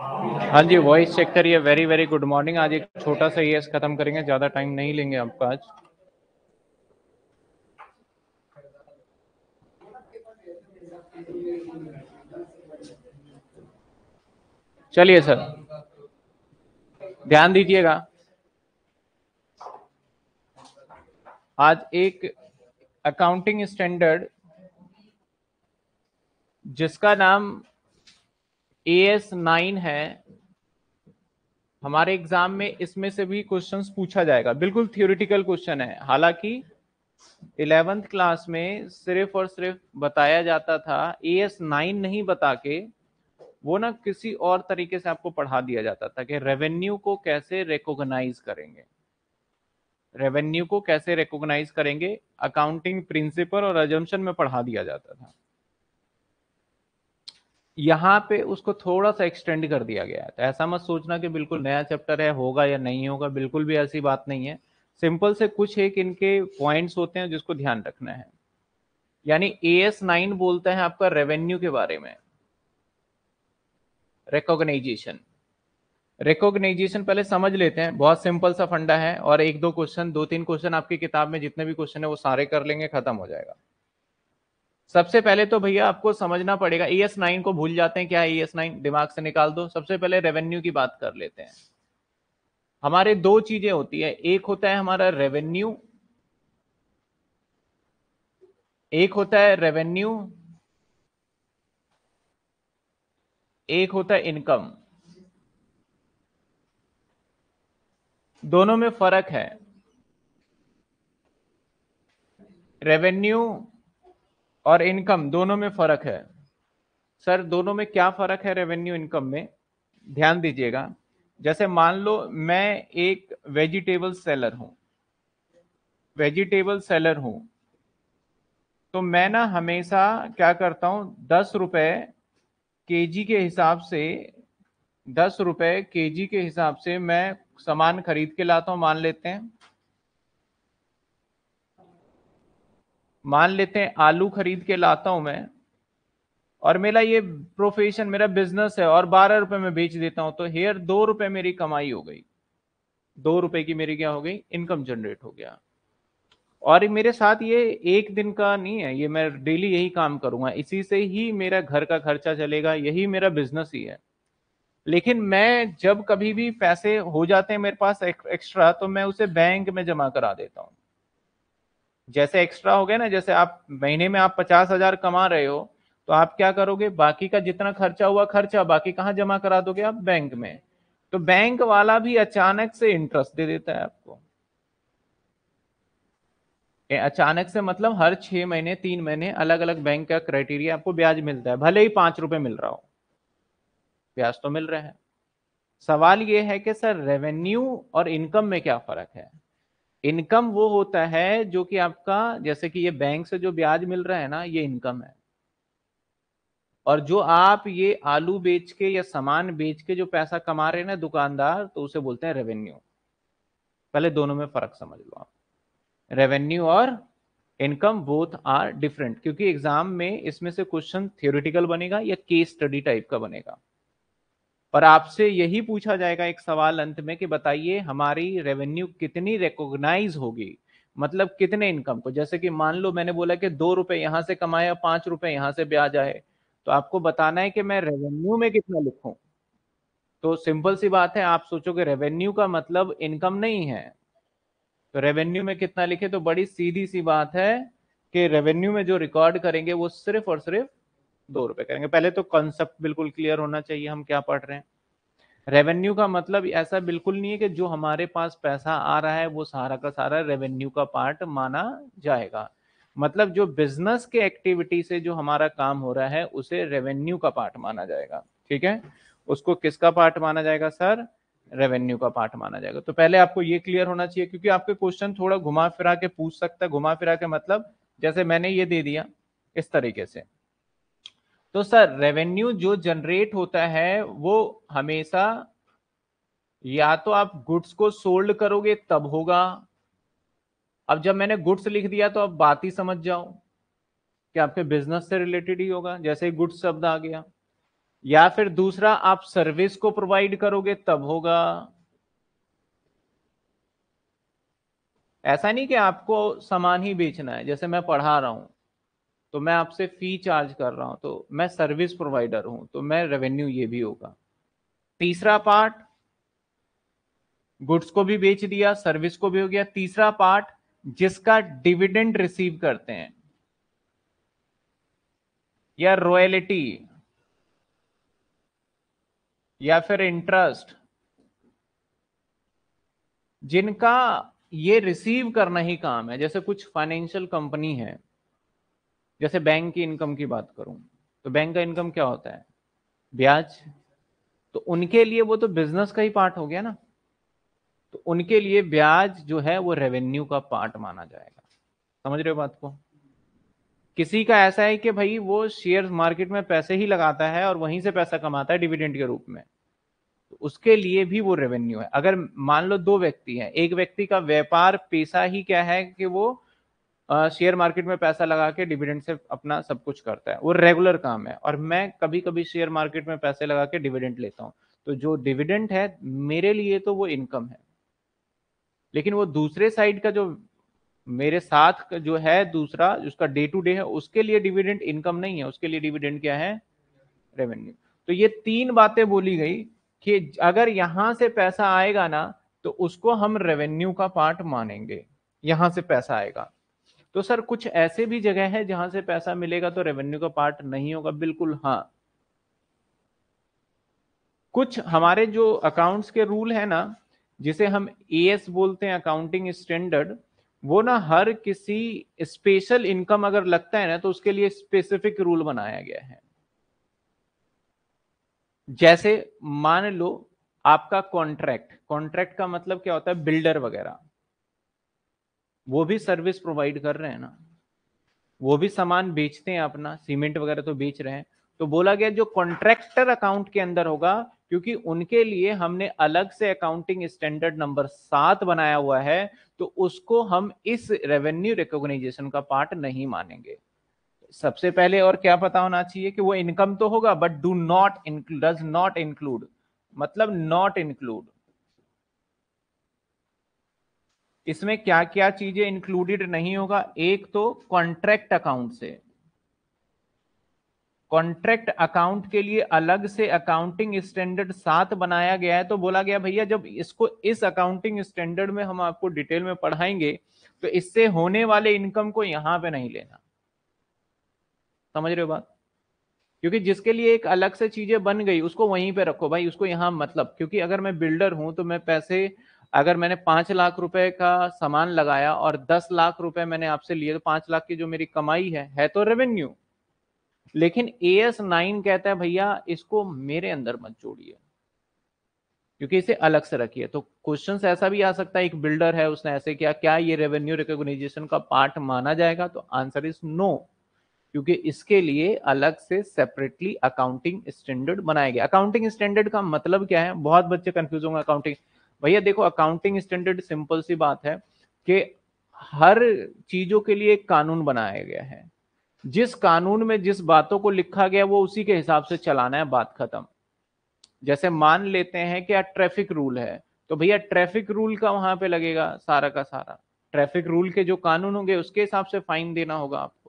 हाँ जी voice check करिए वेरी वेरी गुड मॉर्निंग आज एक छोटा सा ये खत्म करेंगे ज्यादा टाइम नहीं लेंगे आपका आज चलिए सर ध्यान दीजिएगा आज एक अकाउंटिंग स्टैंडर्ड जिसका नाम ए एस नाइन है हमारे एग्जाम में इसमें से भी क्वेश्चंस पूछा जाएगा बिल्कुल थियोरिटिकल क्वेश्चन है हालांकि इलेवेंथ क्लास में सिर्फ और सिर्फ बताया जाता था ए एस नाइन नहीं बता के वो ना किसी और तरीके से आपको पढ़ा दिया जाता था कि रेवेन्यू को कैसे रिकोगनाइज करेंगे रेवेन्यू को कैसे रिकोगनाइज करेंगे अकाउंटिंग प्रिंसिपल और एजम्पन में पढ़ा दिया जाता था यहाँ पे उसको थोड़ा सा एक्सटेंड कर दिया गया है तो ऐसा मत सोचना कि बिल्कुल नया चैप्टर है होगा या नहीं होगा बिल्कुल भी ऐसी बात नहीं है सिंपल से कुछ एक इनके पॉइंट्स होते हैं जिसको ध्यान रखना है यानी ए एस नाइन बोलते हैं आपका रेवेन्यू के बारे में रिकॉग्नाइजेशन रिकॉग्नाइजेशन पहले समझ लेते हैं बहुत सिंपल सा फंडा है और एक दो क्वेश्चन दो तीन क्वेश्चन आपकी किताब में जितने भी क्वेश्चन है वो सारे कर लेंगे खत्म हो जाएगा सबसे पहले तो भैया आपको समझना पड़ेगा ई एस नाइन को भूल जाते हैं क्या ई एस नाइन दिमाग से निकाल दो सबसे पहले रेवेन्यू की बात कर लेते हैं हमारे दो चीजें होती है एक होता है हमारा रेवेन्यू एक होता है रेवेन्यू एक होता है इनकम दोनों में फर्क है रेवेन्यू और इनकम दोनों में फर्क है सर दोनों में क्या फर्क है रेवेन्यू इनकम में ध्यान दीजिएगा जैसे मान लो मैं एक वेजिटेबल सेलर हूं वेजिटेबल सेलर हूं तो मैं ना हमेशा क्या करता हूं दस रुपए के जी के हिसाब से दस रुपए के जी के हिसाब से मैं सामान खरीद के लाता हूं मान लेते हैं मान लेते हैं आलू खरीद के लाता हूं मैं और मेरा ये प्रोफेशन मेरा बिजनेस है और बारह रुपए में बेच देता हूं तो हेयर दो रुपए मेरी कमाई हो गई दो रुपए की मेरी क्या हो गई इनकम जनरेट हो गया और मेरे साथ ये एक दिन का नहीं है ये मैं डेली यही काम करूंगा इसी से ही मेरा घर का खर्चा चलेगा यही मेरा बिजनेस ही है लेकिन मैं जब कभी भी पैसे हो जाते हैं मेरे पास एक्स्ट्रा तो मैं उसे बैंक में जमा करा देता हूँ जैसे एक्स्ट्रा हो गया ना जैसे आप महीने में आप पचास हजार कमा रहे हो तो आप क्या करोगे बाकी का जितना खर्चा हुआ खर्चा बाकी कहाँ जमा करा दोगे आप बैंक में तो बैंक वाला भी अचानक से इंटरेस्ट दे देता है आपको अचानक से मतलब हर छह महीने तीन महीने अलग अलग बैंक का क्राइटेरिया आपको ब्याज मिलता है भले ही पांच रुपए मिल रहा हो ब्याज तो मिल रहा है सवाल ये है कि सर रेवेन्यू और इनकम में क्या फर्क है इनकम वो होता है जो कि आपका जैसे कि ये बैंक से जो ब्याज मिल रहा है ना ये इनकम है और जो आप ये आलू बेच के या सामान बेच के जो पैसा कमा रहे हैं ना दुकानदार तो उसे बोलते हैं रेवेन्यू पहले दोनों में फर्क समझ लो आप रेवेन्यू और इनकम बोथ आर डिफरेंट क्योंकि एग्जाम में इसमें से क्वेश्चन थियोरिटिकल बनेगा या केस स्टडी टाइप का बनेगा पर आपसे यही पूछा जाएगा एक सवाल अंत में कि बताइए हमारी रेवेन्यू कितनी रिकॉग्नाइज होगी मतलब कितने इनकम को जैसे कि मान लो मैंने बोला कि दो रुपए यहां से कमाए और पांच रुपए यहां से ब्याज आए तो आपको बताना है कि मैं रेवेन्यू में कितना लिखूं तो सिंपल सी बात है आप सोचोगे रेवेन्यू का मतलब इनकम नहीं है तो रेवेन्यू में कितना लिखे तो बड़ी सीधी सी बात है कि रेवेन्यू में जो रिकॉर्ड करेंगे वो सिर्फ और सिर्फ दो रुपए करेंगे पहले तो कॉन्सेप्ट बिल्कुल क्लियर होना चाहिए हम क्या पढ़ रहे हैं रेवेन्यू का मतलब ऐसा बिल्कुल नहीं है कि जो हमारे पास पैसा आ रहा है वो सारा का सारा रेवेन्यू का पार्ट माना जाएगा मतलब जो बिजनेस के एक्टिविटी से जो हमारा काम हो रहा है उसे रेवेन्यू का पार्ट माना जाएगा ठीक है उसको किसका पार्ट माना जाएगा सर रेवेन्यू का पार्ट माना जाएगा तो पहले आपको ये क्लियर होना चाहिए क्योंकि आपके क्वेश्चन थोड़ा घुमा फिरा के पूछ सकता है घुमा फिरा के मतलब जैसे मैंने ये दे दिया इस तरीके से तो सर रेवेन्यू जो जनरेट होता है वो हमेशा या तो आप गुड्स को सोल्ड करोगे तब होगा अब जब मैंने गुड्स लिख दिया तो आप बात ही समझ जाओ कि आपके बिजनेस से रिलेटेड ही होगा जैसे ही गुड्स शब्द आ गया या फिर दूसरा आप सर्विस को प्रोवाइड करोगे तब होगा ऐसा नहीं कि आपको सामान ही बेचना है जैसे मैं पढ़ा रहा हूं तो मैं आपसे फी चार्ज कर रहा हूं तो मैं सर्विस प्रोवाइडर हूं तो मैं रेवेन्यू ये भी होगा तीसरा पार्ट गुड्स को भी बेच दिया सर्विस को भी हो गया तीसरा पार्ट जिसका डिविडेंड रिसीव करते हैं या रॉयलिटी या फिर इंटरेस्ट जिनका ये रिसीव करना ही काम है जैसे कुछ फाइनेंशियल कंपनी है जैसे बैंक की इनकम की बात करूं तो बैंक का इनकम क्या होता है ब्याज तो उनके लिए वो तो बिजनेस का ही पार्ट हो गया ना तो उनके लिए ब्याज जो है वो रेवेन्यू का पार्ट माना जाएगा समझ रहे हो बात को किसी का ऐसा है कि भाई वो शेयर मार्केट में पैसे ही लगाता है और वहीं से पैसा कमाता है डिविडेंड के रूप में तो उसके लिए भी वो रेवेन्यू है अगर मान लो दो व्यक्ति हैं एक व्यक्ति का व्यापार पेशा ही क्या है कि वो शेयर मार्केट में पैसा लगा के डिविडेंड से अपना सब कुछ करता है वो रेगुलर काम है और मैं कभी कभी शेयर मार्केट में पैसे लगा के डिविडेंड लेता हूँ तो जो डिविडेंड है मेरे लिए तो वो इनकम है लेकिन वो दूसरे साइड का जो मेरे साथ जो है दूसरा उसका डे टू डे है उसके लिए डिविडेंड इनकम नहीं है उसके लिए डिविडेंड क्या है रेवेन्यू तो ये तीन बातें बोली गई कि अगर यहां से पैसा आएगा ना तो उसको हम रेवेन्यू का पार्ट मानेंगे यहां से पैसा आएगा तो सर कुछ ऐसे भी जगह है जहां से पैसा मिलेगा तो रेवेन्यू का पार्ट नहीं होगा बिल्कुल हाँ कुछ हमारे जो अकाउंट्स के रूल है ना जिसे हम ए बोलते हैं अकाउंटिंग स्टैंडर्ड वो ना हर किसी स्पेशल इनकम अगर लगता है ना तो उसके लिए स्पेसिफिक रूल बनाया गया है जैसे मान लो आपका कॉन्ट्रैक्ट कॉन्ट्रैक्ट का मतलब क्या होता है बिल्डर वगैरह वो भी सर्विस प्रोवाइड कर रहे हैं ना वो भी सामान बेचते हैं अपना सीमेंट वगैरह तो बेच रहे हैं तो बोला गया जो कॉन्ट्रैक्टर अकाउंट के अंदर होगा क्योंकि उनके लिए हमने अलग से अकाउंटिंग स्टैंडर्ड नंबर सात बनाया हुआ है तो उसको हम इस रेवेन्यू रिकॉग्नाइजेशन का पार्ट नहीं मानेंगे सबसे पहले और क्या पता होना चाहिए कि वो इनकम तो होगा but do not does not include मतलब नॉट इंक्लूड इसमें क्या क्या चीजें इंक्लूडेड नहीं होगा एक तो कॉन्ट्रैक्ट अकाउंट से कॉन्ट्रैक्ट अकाउंट के लिए अलग से अकाउंटिंग स्टैंडर्ड सात बनाया गया है तो बोला गया भैया जब इसको इस अकाउंटिंग स्टैंडर्ड में हम आपको डिटेल में पढ़ाएंगे तो इससे होने वाले इनकम को यहां पे नहीं लेना समझ रहे हो बात क्योंकि जिसके लिए एक अलग से चीजें बन गई उसको वहीं पे रखो भाई उसको यहां मतलब क्योंकि अगर मैं बिल्डर हूं तो मैं पैसे अगर मैंने पांच लाख रुपए का सामान लगाया और दस लाख रुपए मैंने आपसे लिए तो पांच लाख की जो मेरी कमाई है है तो रेवेन्यू लेकिन ए एस नाइन कहता है भैया इसको मेरे अंदर मत जोड़िए क्योंकि इसे अलग से रखिए तो क्वेश्चन ऐसा भी आ सकता है एक बिल्डर है उसने ऐसे किया क्या ये रेवेन्यू रिकोगनाइजेशन का पार्ट माना जाएगा तो आंसर इज नो क्योंकि इसके लिए अलग से सेपरेटली अकाउंटिंग स्टैंडर्ड बनाया गया अकाउंटिंग स्टैंडर्ड का मतलब क्या है बहुत बच्चे कंफ्यूज होंगे अकाउंटिंग भैया देखो अकाउंटिंग स्टैंडर्ड सिंपल सी बात है कि हर चीजों के लिए एक कानून बनाया गया है जिस कानून में जिस बातों को लिखा गया वो उसी के हिसाब से चलाना है बात खत्म जैसे मान लेते हैं कि ट्रैफिक रूल है तो भैया ट्रैफिक रूल का वहां पे लगेगा सारा का सारा ट्रैफिक रूल के जो कानून होंगे उसके हिसाब से फाइन देना होगा आपको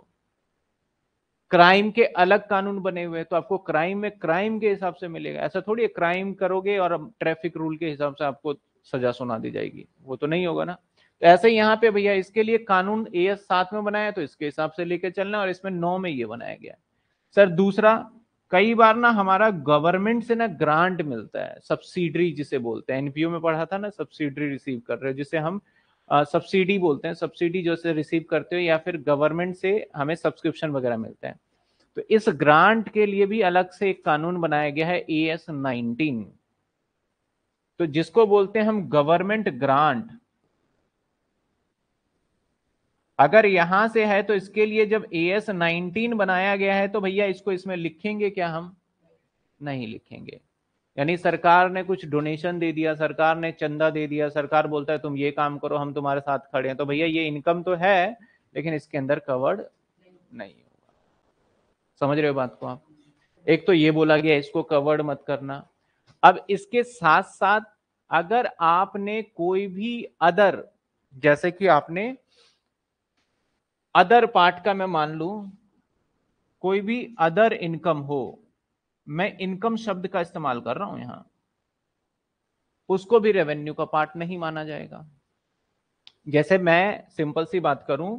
क्राइम के अलग कानून बने हुए हैं तो आपको क्राइम में क्राइम के हिसाब से मिलेगा ऐसा थोड़ी क्राइम करोगे और ट्रैफिक रूल के हिसाब से आपको सजा सुना दी जाएगी वो तो नहीं होगा ना तो ऐसे यहाँ पे भैया इसके लिए कानून ए एस सात में बनाया तो इसके हिसाब से लेके चलना और इसमें नौ में ये बनाया गया सर दूसरा कई बार ना हमारा गवर्नमेंट से ना ग्रांट मिलता है सब्सिडरी जिसे बोलते हैं एनपीओ में पढ़ा था ना सब्सिडरी रिसीव कर रहे हो जिसे हम सब्सिडी बोलते हैं सब्सिडी जैसे रिसीव करते हो या फिर गवर्नमेंट से हमें सब्सक्रिप्शन वगैरह मिलते हैं तो इस ग्रांट के लिए भी अलग से एक कानून बनाया गया है ए एस नाइनटीन तो जिसको बोलते हैं हम गवर्नमेंट ग्रांट अगर यहां से है तो इसके लिए जब ए एस नाइनटीन बनाया गया है तो भैया इसको इसमें लिखेंगे क्या हम नहीं लिखेंगे यानी सरकार ने कुछ डोनेशन दे दिया सरकार ने चंदा दे दिया सरकार बोलता है तुम ये काम करो हम तुम्हारे साथ खड़े हैं तो भैया ये इनकम तो है लेकिन इसके अंदर कवर्ड नहीं होगा समझ रहे हो बात को आप एक तो ये बोला गया इसको कवर्ड मत करना अब इसके साथ साथ अगर आपने कोई भी अदर जैसे कि आपने अदर पार्ट का मैं मान लू कोई भी अदर इनकम हो मैं इनकम शब्द का इस्तेमाल कर रहा हूं यहां उसको भी रेवेन्यू का पार्ट नहीं माना जाएगा जैसे मैं सिंपल सी बात करूं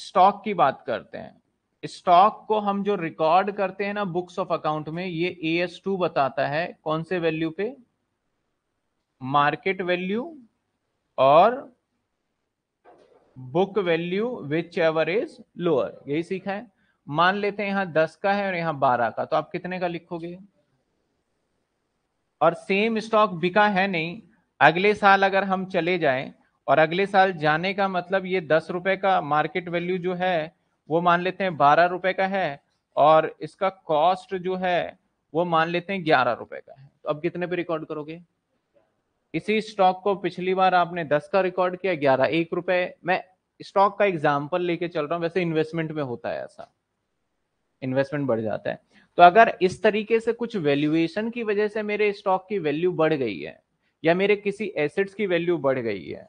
स्टॉक की बात करते हैं स्टॉक को हम जो रिकॉर्ड करते हैं ना बुक्स ऑफ अकाउंट में ये ए एस टू बताता है कौन से वैल्यू पे मार्केट वैल्यू और book value whichever is lower यही सीखा है मान लेते हैं यहाँ दस का है और यहाँ बारह का तो आप कितने का लिखोगे और सेम स्टॉक बिका है नहीं अगले साल अगर हम चले जाएं और अगले साल जाने का मतलब ये दस रुपए का मार्केट वैल्यू जो है वो मान लेते हैं बारह रुपए का है और इसका कॉस्ट जो है वो मान लेते हैं ग्यारह रुपए का है तो अब कितने पे रिकॉर्ड करोगे इसी स्टॉक को पिछली बार आपने दस का रिकॉर्ड किया ग्यारह एक रुपए मैं स्टॉक का एग्जाम्पल लेके चल रहा हूँ वैसे इन्वेस्टमेंट में होता है ऐसा इन्वेस्टमेंट बढ़ जाता है तो अगर इस तरीके से कुछ वैल्यूएशन की वजह से मेरे स्टॉक की वैल्यू बढ़ गई है या मेरे किसी एसेट्स की वैल्यू बढ़ गई है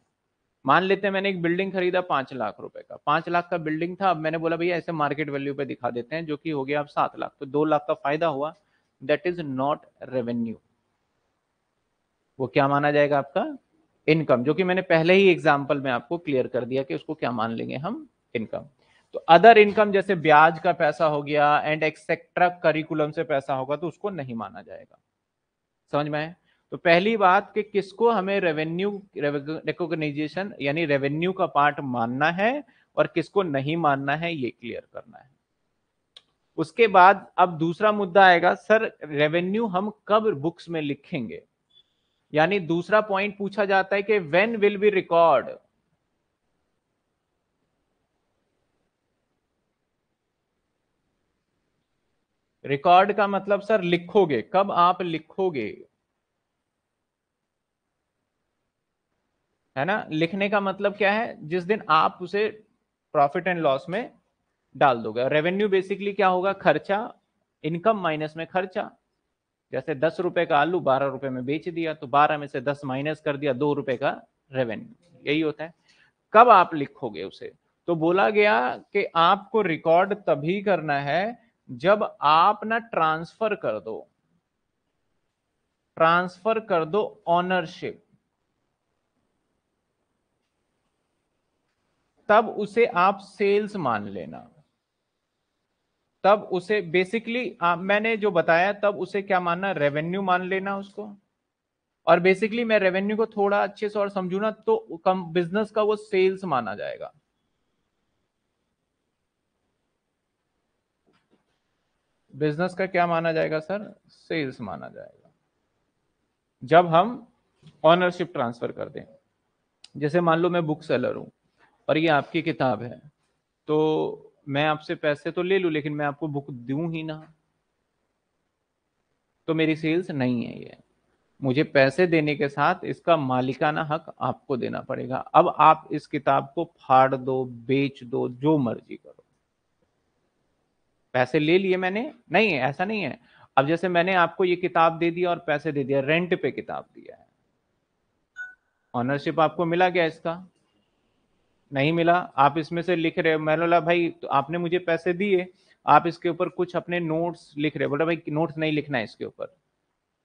मान लेते हैं मैंने एक बिल्डिंग खरीदा पांच लाख रुपए का पांच लाख का बिल्डिंग था अब मैंने बोला भैया ऐसे मार्केट वैल्यू पे दिखा देते हैं जो कि हो गया अब सात लाख तो दो लाख का फायदा हुआ दैट इज नॉट रेवेन्यू वो क्या माना जाएगा आपका इनकम जो कि मैंने पहले ही एग्जाम्पल में आपको क्लियर कर दिया कि उसको क्या मान लेंगे हम इनकम तो अदर इनकम जैसे ब्याज का पैसा हो गया एंड एक्सेट्रा करिकुलम से पैसा होगा तो उसको नहीं माना जाएगा समझ में तो पहली बात कि किसको हमें रेवेन्यू रिकोगनाइजेशन यानी रेवेन्यू का पार्ट मानना है और किसको नहीं मानना है ये क्लियर करना है उसके बाद अब दूसरा मुद्दा आएगा सर रेवेन्यू हम कब बुक्स में लिखेंगे यानी दूसरा पॉइंट पूछा जाता है कि when will be record record का मतलब सर लिखोगे कब आप लिखोगे है ना लिखने का मतलब क्या है जिस दिन आप उसे प्रॉफिट एंड लॉस में डाल दोगे रेवेन्यू बेसिकली क्या होगा खर्चा इनकम माइनस में खर्चा जैसे दस रुपए का आलू बारह रुपए में बेच दिया तो बारह में से दस माइनस कर दिया दो रुपए का रेवेन्यू यही होता है कब आप लिखोगे उसे तो बोला गया कि आपको रिकॉर्ड तभी करना है जब आप ना ट्रांसफर कर दो ट्रांसफर कर दो ऑनरशिप तब उसे आप सेल्स मान लेना तब उसे बेसिकली मैंने जो बताया तब उसे क्या मानना रेवेन्यू मान लेना उसको और बेसिकली मैं रेवेन्यू को थोड़ा अच्छे से और समझू ना तो कम बिजनेस का वो सेल्स माना जाएगा बिजनेस का क्या माना जाएगा सर सेल्स माना जाएगा जब हम ऑनरशिप ट्रांसफर कर दें जैसे मान लो मैं बुक सेलर हूं और ये आपकी किताब है तो मैं आपसे पैसे तो ले लू लेकिन मैं आपको बुक दू ही ना तो मेरी सेल्स नहीं है ये मुझे पैसे देने के साथ इसका मालिकाना हक आपको देना पड़ेगा अब आप इस किताब को फाड़ दो बेच दो जो मर्जी करो पैसे ले लिए मैंने नहीं ऐसा नहीं है अब जैसे मैंने आपको ये किताब दे दिया और पैसे दे दिया रेंट पे किताब दिया है ऑनरशिप आपको मिला क्या इसका नहीं मिला आप इसमें से लिख रहे हो मैं बोला भाई तो आपने मुझे पैसे दिए आप इसके ऊपर कुछ अपने नोट्स लिख रहे हो बोला भाई नोट्स नहीं लिखना है इसके ऊपर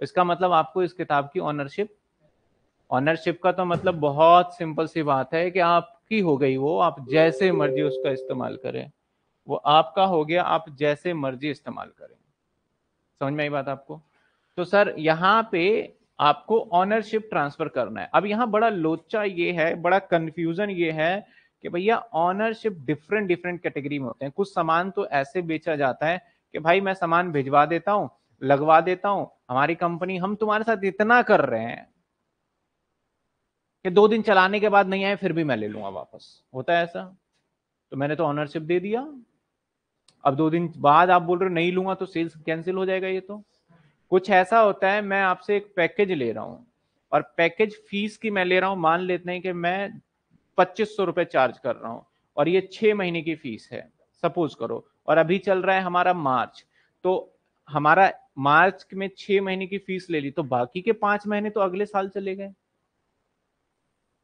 इसका मतलब आपको इस किताब की ऑनरशिप ऑनरशिप का तो मतलब बहुत सिंपल सी बात है कि आपकी हो गई वो आप जैसे मर्जी उसका इस्तेमाल करें वो आपका हो गया आप जैसे मर्जी इस्तेमाल करें समझ में आई बात आपको तो सर यहाँ पे आपको ऑनरशिप ट्रांसफर करना है अब यहाँ बड़ा लोचा ये है बड़ा कंफ्यूजन ये है कि भैया ऑनरशिप डिफरेंट डिफरेंट कैटेगरी में होते हैं कुछ सामान तो ऐसे बेचा जाता है कि भाई मैं सामान भिजवा देता हूँ लगवा देता हूँ हमारी कंपनी हम तुम्हारे साथ इतना कर रहे हैं कि दो दिन चलाने के बाद नहीं आए फिर भी मैं ले लूंगा वापस होता है ऐसा तो मैंने तो ऑनरशिप दे दिया अब दो दिन बाद आप बोल रहे हो नहीं लूंगा तो सेल्स कैंसिल हो जाएगा ये तो कुछ ऐसा होता है मैं आपसे एक पैकेज ले रहा हूँ और पैकेज फीस की मैं ले रहा हूँ मान लेते हैं कि मैं पच्चीस सौ रुपये चार्ज कर रहा हूँ और ये छः महीने की फीस है सपोज करो और अभी चल रहा है हमारा मार्च तो हमारा मार्च में छः महीने की फीस ले ली तो बाकी के पाँच महीने तो अगले साल चले गए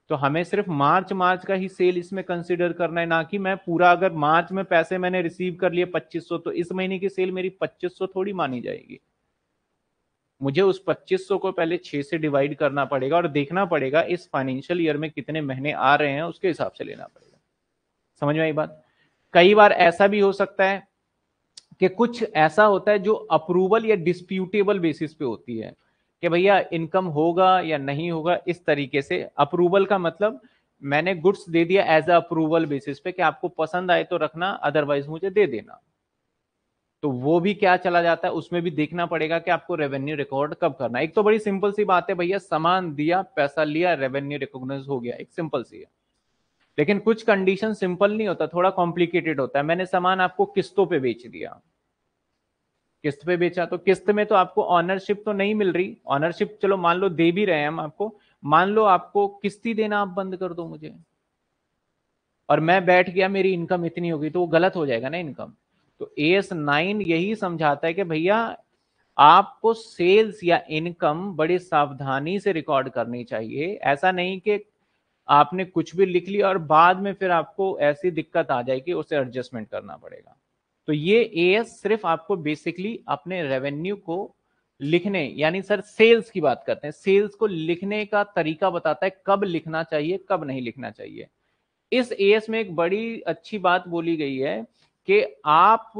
तो हमें सिर्फ मार्च मार्च का ही सेल इसमें कंसिडर करना है ना कि मैं पूरा अगर मार्च में पैसे मैंने रिसीव कर लिए 2500 तो इस महीने की सेल मेरी 2500 थोड़ी मानी जाएगी मुझे उस 2500 को पहले 6 से डिवाइड करना पड़ेगा और देखना पड़ेगा इस फाइनेंशियल ईयर में कितने महीने आ रहे हैं उसके हिसाब से लेना पड़ेगा समझ में आई बात कई बार ऐसा भी हो सकता है कि कुछ ऐसा होता है जो अप्रूवल या डिस्प्यूटेबल बेसिस पे होती है कि भैया इनकम होगा या नहीं होगा इस तरीके से अप्रूवल का मतलब मैंने गुड्स दे दिया एज अ अप्रूवल बेसिस पे कि आपको पसंद आए तो रखना अदरवाइज मुझे दे देना तो वो भी क्या चला जाता है उसमें भी देखना पड़ेगा कि आपको रेवेन्यू रिकॉर्ड कब करना एक तो बड़ी सिंपल सी बात है भैया सामान दिया पैसा लिया रेवेन्यू रिकॉग्नाइज हो गया एक सिंपल सी है लेकिन कुछ कंडीशन सिंपल नहीं होता थोड़ा कॉम्प्लिकेटेड होता है मैंने सामान आपको किस्तों पे बेच दिया किस्त पे बेचा तो किस्त में तो आपको ऑनरशिप तो नहीं मिल रही ऑनरशिप चलो मान लो दे भी रहे हैं हम आपको मान लो आपको किस्ती देना आप बंद कर दो मुझे और मैं बैठ गया मेरी इनकम इतनी होगी तो वो गलत हो जाएगा ना इनकम तो ए एस नाइन यही समझाता है कि भैया आपको सेल्स या इनकम बड़ी सावधानी से रिकॉर्ड करनी चाहिए ऐसा नहीं कि आपने कुछ भी लिख लिया और बाद में फिर आपको ऐसी दिक्कत आ जाएगी उसे एडजस्टमेंट करना पड़ेगा तो ये ए सिर्फ आपको बेसिकली अपने रेवेन्यू को लिखने यानी सर सेल्स की बात करते हैं सेल्स को लिखने का तरीका बताता है कब लिखना चाहिए कब नहीं लिखना चाहिए इस ए एस में एक बड़ी अच्छी बात बोली गई है कि आप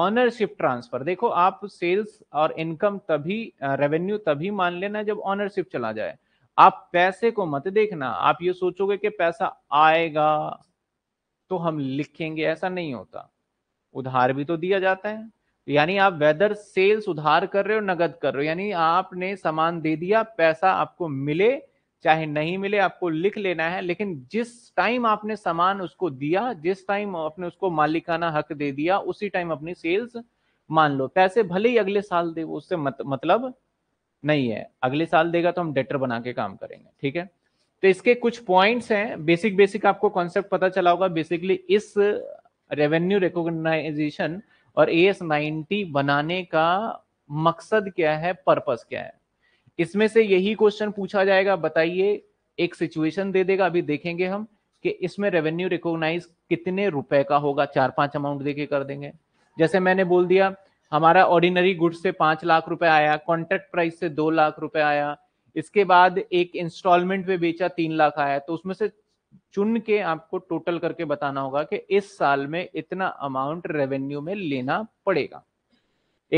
ऑनरशिप ट्रांसफर देखो आप सेल्स और इनकम तभी रेवेन्यू तभी मान लेना जब ऑनरशिप चला जाए आप पैसे को मत देखना आप ये सोचोगे कि पैसा आएगा तो हम लिखेंगे ऐसा नहीं होता उधार भी तो दिया जाता है यानी आप वेदर सेल्स उधार कर रहे हो नगद कर रहे हो यानी आपने सामान दे दिया पैसा आपको मिले चाहे नहीं मिले आपको लिख लेना है लेकिन जिस टाइम आपने सामान उसको दिया जिस टाइम आपने उसको मालिकाना हक दे दिया उसी टाइम अपनी सेल्स मान लो पैसे भले ही अगले साल दे वो उससे मत, मतलब नहीं है अगले साल देगा तो हम डेटर बना के काम करेंगे ठीक है तो इसके कुछ पॉइंट्स हैं बेसिक बेसिक आपको कॉन्सेप्ट पता चला होगा बेसिकली इस रेवेन्यू रिकोगनाइजेशन और ए एस नाइन्टी बनाने का मकसद क्या है पर्पस क्या है इसमें से यही क्वेश्चन पूछा जाएगा बताइए एक सिचुएशन दे देगा अभी देखेंगे हम कि इसमें रेवेन्यू रिकॉग्नाइज कितने रुपए का होगा चार पांच अमाउंट देके कर देंगे जैसे मैंने बोल दिया हमारा ऑर्डिनरी गुड से पांच लाख रुपए आया कॉन्ट्रैक्ट प्राइस से दो लाख रुपए आया इसके बाद एक इंस्टॉलमेंट पे बेचा तीन लाख आया तो उसमें से चुन के आपको टोटल करके बताना होगा कि इस साल में इतना अमाउंट रेवेन्यू में लेना पड़ेगा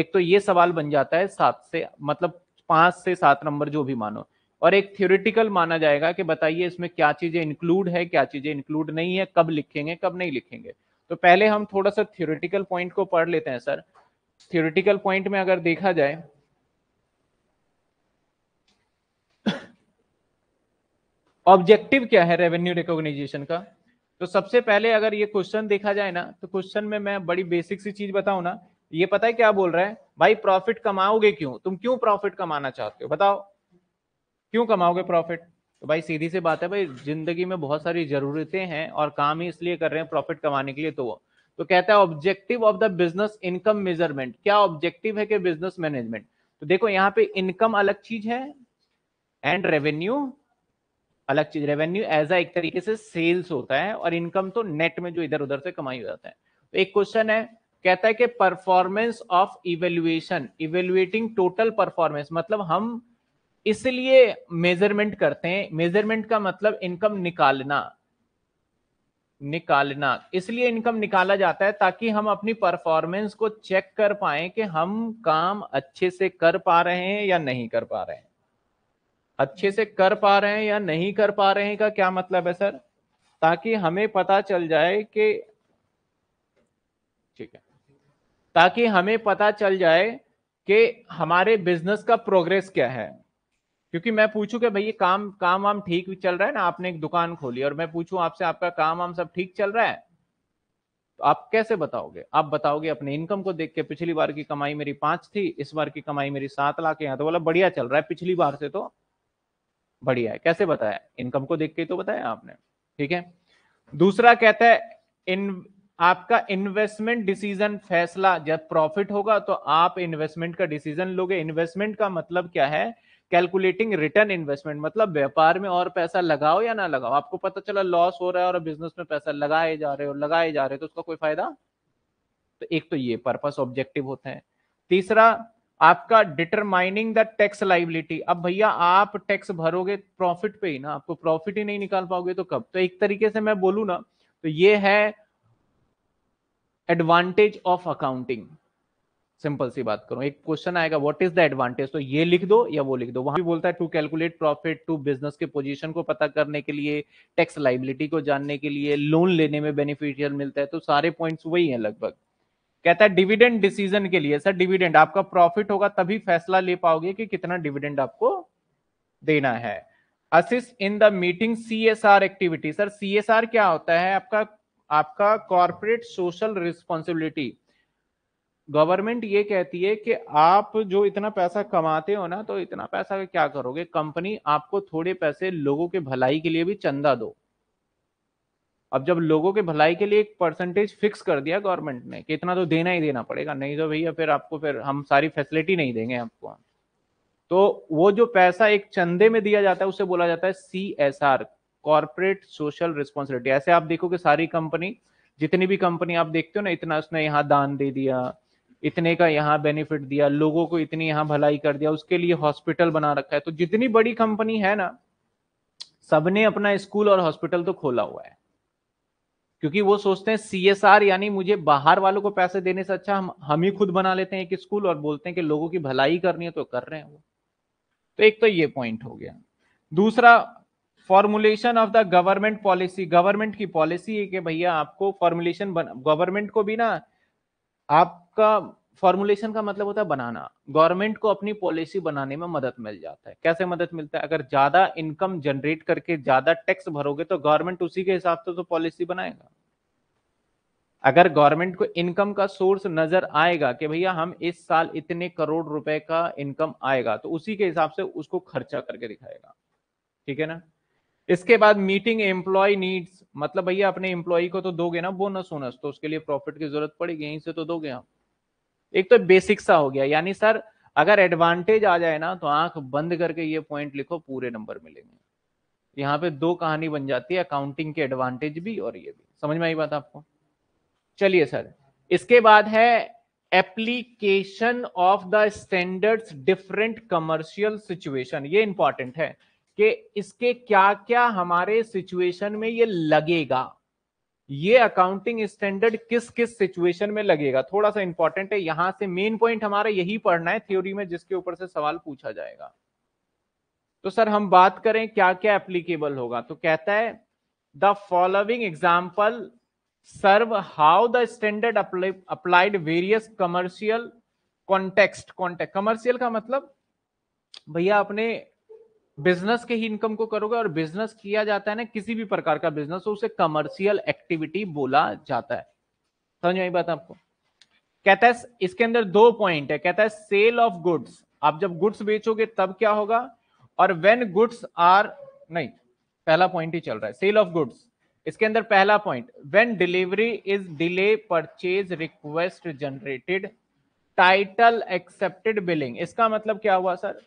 एक तो ये सवाल बन जाता है सात से मतलब पांच से सात नंबर जो भी मानो और एक थियोरिटिकल माना जाएगा कि बताइए इसमें क्या चीजें इंक्लूड है क्या चीजें इंक्लूड नहीं है कब लिखेंगे कब नहीं लिखेंगे तो पहले हम थोड़ा सा थियोरिटिकल पॉइंट को पढ़ लेते हैं सर थियोरिटिकल पॉइंट में अगर देखा जाए ऑब्जेक्टिव क्या है रेवेन्यू रिकॉग्निजेशन का तो सबसे पहले अगर ये क्वेश्चन देखा जाए ना तो क्वेश्चन में मैं बड़ी बेसिक सी चीज बताऊं ना ये पता है क्या बोल रहा है भाई प्रॉफिट कमाओगे क्यों तुम क्यों प्रॉफिट कमाना चाहते हो बताओ क्यों कमाओगे प्रॉफिट तो भाई सीधी सी बात है भाई जिंदगी में बहुत सारी जरूरतें हैं और काम ही इसलिए कर रहे हैं प्रॉफिट कमाने के लिए तो वो तो कहता है objective of the business income measurement क्या ऑब्जेक्टिव है कि बिजनेस मैनेजमेंट तो देखो यहाँ पे इनकम अलग चीज है एंड रेवेन्यू अलग चीज रेवेन्यू एज अ एक तरीके से सेल्स होता है और इनकम तो नेट में जो इधर उधर से कमाई हो जाता है तो एक क्वेश्चन है कहता है कि performance of evaluation evaluating total performance मतलब हम इसलिए मेजरमेंट करते हैं मेजरमेंट का मतलब इनकम निकालना निकालना इसलिए इनकम निकाला जाता है ताकि हम अपनी परफॉर्मेंस को चेक कर पाए कि हम काम अच्छे से कर पा रहे हैं या नहीं कर पा रहे हैं अच्छे से कर पा रहे हैं या नहीं कर पा रहे हैं का क्या मतलब है सर ताकि हमें पता चल जाए कि ठीक है ताकि हमें पता चल जाए कि हमारे बिजनेस का प्रोग्रेस क्या है क्योंकि मैं पूछूं कि भैया काम काम वाम ठीक चल रहा है ना आपने एक दुकान खोली और मैं पूछूं आपसे आपका काम वाम सब ठीक चल रहा है तो आप कैसे बताओगे आप बताओगे अपने इनकम को देख के पिछली बार की कमाई मेरी पांच थी इस बार की कमाई मेरी सात लाख है तो बोला बढ़िया चल रहा है पिछली बार से तो बढ़िया है कैसे बताया इनकम को देख के तो बताया आपने ठीक है दूसरा कहता है इन आपका इन्वेस्टमेंट डिसीजन फैसला जब प्रॉफिट होगा तो आप इन्वेस्टमेंट का डिसीजन लोगे इन्वेस्टमेंट का मतलब क्या है कैलकुलेटिंग रिटर्न इन्वेस्टमेंट मतलब व्यापार में और पैसा लगाओ या ना लगाओ आपको पता चला लॉस हो रहा है और बिजनेस में पैसा लगाए जा रहे हो लगाए जा रहे हो तो उसका कोई फायदा तो एक तो ये पर्पस ऑब्जेक्टिव होते हैं तीसरा आपका डिटरमाइनिंग द टैक्स लाइबिलिटी अब भैया आप टैक्स भरोगे प्रॉफिट पे ही ना आपको प्रॉफिट ही नहीं निकाल पाओगे तो कब तो एक तरीके से मैं बोलू ना तो ये है एडवांटेज ऑफ अकाउंटिंग सिंपल सी बात करूं एक क्वेश्चन आएगा व्हाट इज द एडवांटेज तो ये लिख दो या वो लिख दो वहां भी बोलता है to calculate profit to business के पोजीशन को पता करने के लिए टैक्स लाइबिलिटी को जानने के लिए लोन लेने में बेनिफिशियल मिलता है तो सारे पॉइंट्स वही हैं लगभग कहता है डिविडेंड डिसीजन के लिए सर डिविडेंड आपका प्रॉफिट होगा तभी फैसला ले पाओगे कि कितना डिविडेंड आपको देना है assist in the meeting C S R activity sir C S R क्या होता है आपका आपका कॉर्पोरेट सोशल रिस्पॉन्सिबिलिटी गवर्नमेंट ये कहती है कि आप जो इतना पैसा कमाते हो ना तो इतना पैसा क्या करोगे कंपनी आपको थोड़े पैसे लोगों के भलाई के लिए भी चंदा दो अब जब लोगों के भलाई के लिए एक परसेंटेज फिक्स कर दिया गवर्नमेंट ने कि इतना तो देना ही देना पड़ेगा नहीं तो भैया फिर आपको फिर हम सारी फैसिलिटी नहीं देंगे आपको तो वो जो पैसा एक चंदे में दिया जाता है उसे बोला जाता है C S R corporate social responsibility ऐसे आप देखोगे सारी कंपनी जितनी भी कंपनी आप देखते हो ना इतना उसने यहाँ दान दे दिया इतने का यहाँ बेनिफिट दिया लोगों को इतनी यहाँ भलाई कर दिया उसके लिए हॉस्पिटल बना रखा है तो जितनी बड़ी कंपनी है ना सबने अपना स्कूल और हॉस्पिटल तो खोला हुआ है क्योंकि वो सोचते हैं सी एस आर यानी मुझे बाहर वालों को पैसे देने से अच्छा हम हम ही खुद बना लेते हैं एक स्कूल और बोलते हैं कि लोगों की भलाई करनी है तो कर रहे हैं वो तो एक तो ये पॉइंट हो गया दूसरा formulation of the government policy government की पॉलिसी है कि भैया आपको फॉर्मुलेशन गवर्नमेंट को भी ना आपका फॉर्मुलेशन का मतलब होता है बनाना गवर्नमेंट को अपनी पॉलिसी बनाने में मदद मिल जाता है कैसे मदद मिलता है अगर ज्यादा इनकम जनरेट करके ज्यादा टैक्स भरोगे तो गवर्नमेंट उसी के हिसाब से तो पॉलिसी बनाएगा अगर गवर्नमेंट को इनकम का सोर्स नजर आएगा कि भैया हम इस साल इतने करोड़ रुपए का इनकम आएगा तो उसी के हिसाब से उसको खर्चा करके दिखाएगा ठीक है ना इसके बाद मीटिंग एम्प्लॉय नीड्स मतलब भैया अपने एम्प्लॉय को तो दोगे ना बोनस वोनस तो उसके लिए प्रॉफिट की जरूरत पड़ेगी यहीं से तो दोगे आप एक तो बेसिक सा हो गया यानी सर अगर एडवांटेज आ जाए ना तो आंख बंद करके ये पॉइंट लिखो पूरे नंबर मिलेंगे यहाँ पे दो कहानी बन जाती है अकाउंटिंग के एडवांटेज भी और ये भी समझ में आई बात आपको चलिए सर इसके बाद है application of the standards different commercial situation ये इंपॉर्टेंट है कि इसके क्या क्या हमारे सिचुएशन में ये लगेगा ये अकाउंटिंग स्टैंडर्ड किस किस सिचुएशन में लगेगा थोड़ा सा इंपॉर्टेंट है यहां से मेन पॉइंट हमारा यही पढ़ना है थ्योरी में जिसके ऊपर से सवाल पूछा जाएगा तो सर हम बात करें क्या क्या एप्लीकेबल होगा तो कहता है the following example serve how the standard applied various commercial context contact commercial का मतलब भैया अपने बिजनेस के ही इनकम को करोगे और बिजनेस किया जाता है ना किसी भी प्रकार का बिजनेस उसे कमर्शियल एक्टिविटी बोला जाता है समझ आई बात आपको कहता है इसके अंदर दो पॉइंट है कहता है सेल ऑफ गुड्स आप जब गुड्स बेचोगे तब क्या होगा और वेन गुड्स आर नहीं पहला पॉइंट ही चल रहा है सेल ऑफ गुड्स इसके अंदर पहला point when delivery is delay purchase request generated title accepted billing इसका मतलब क्या हुआ sir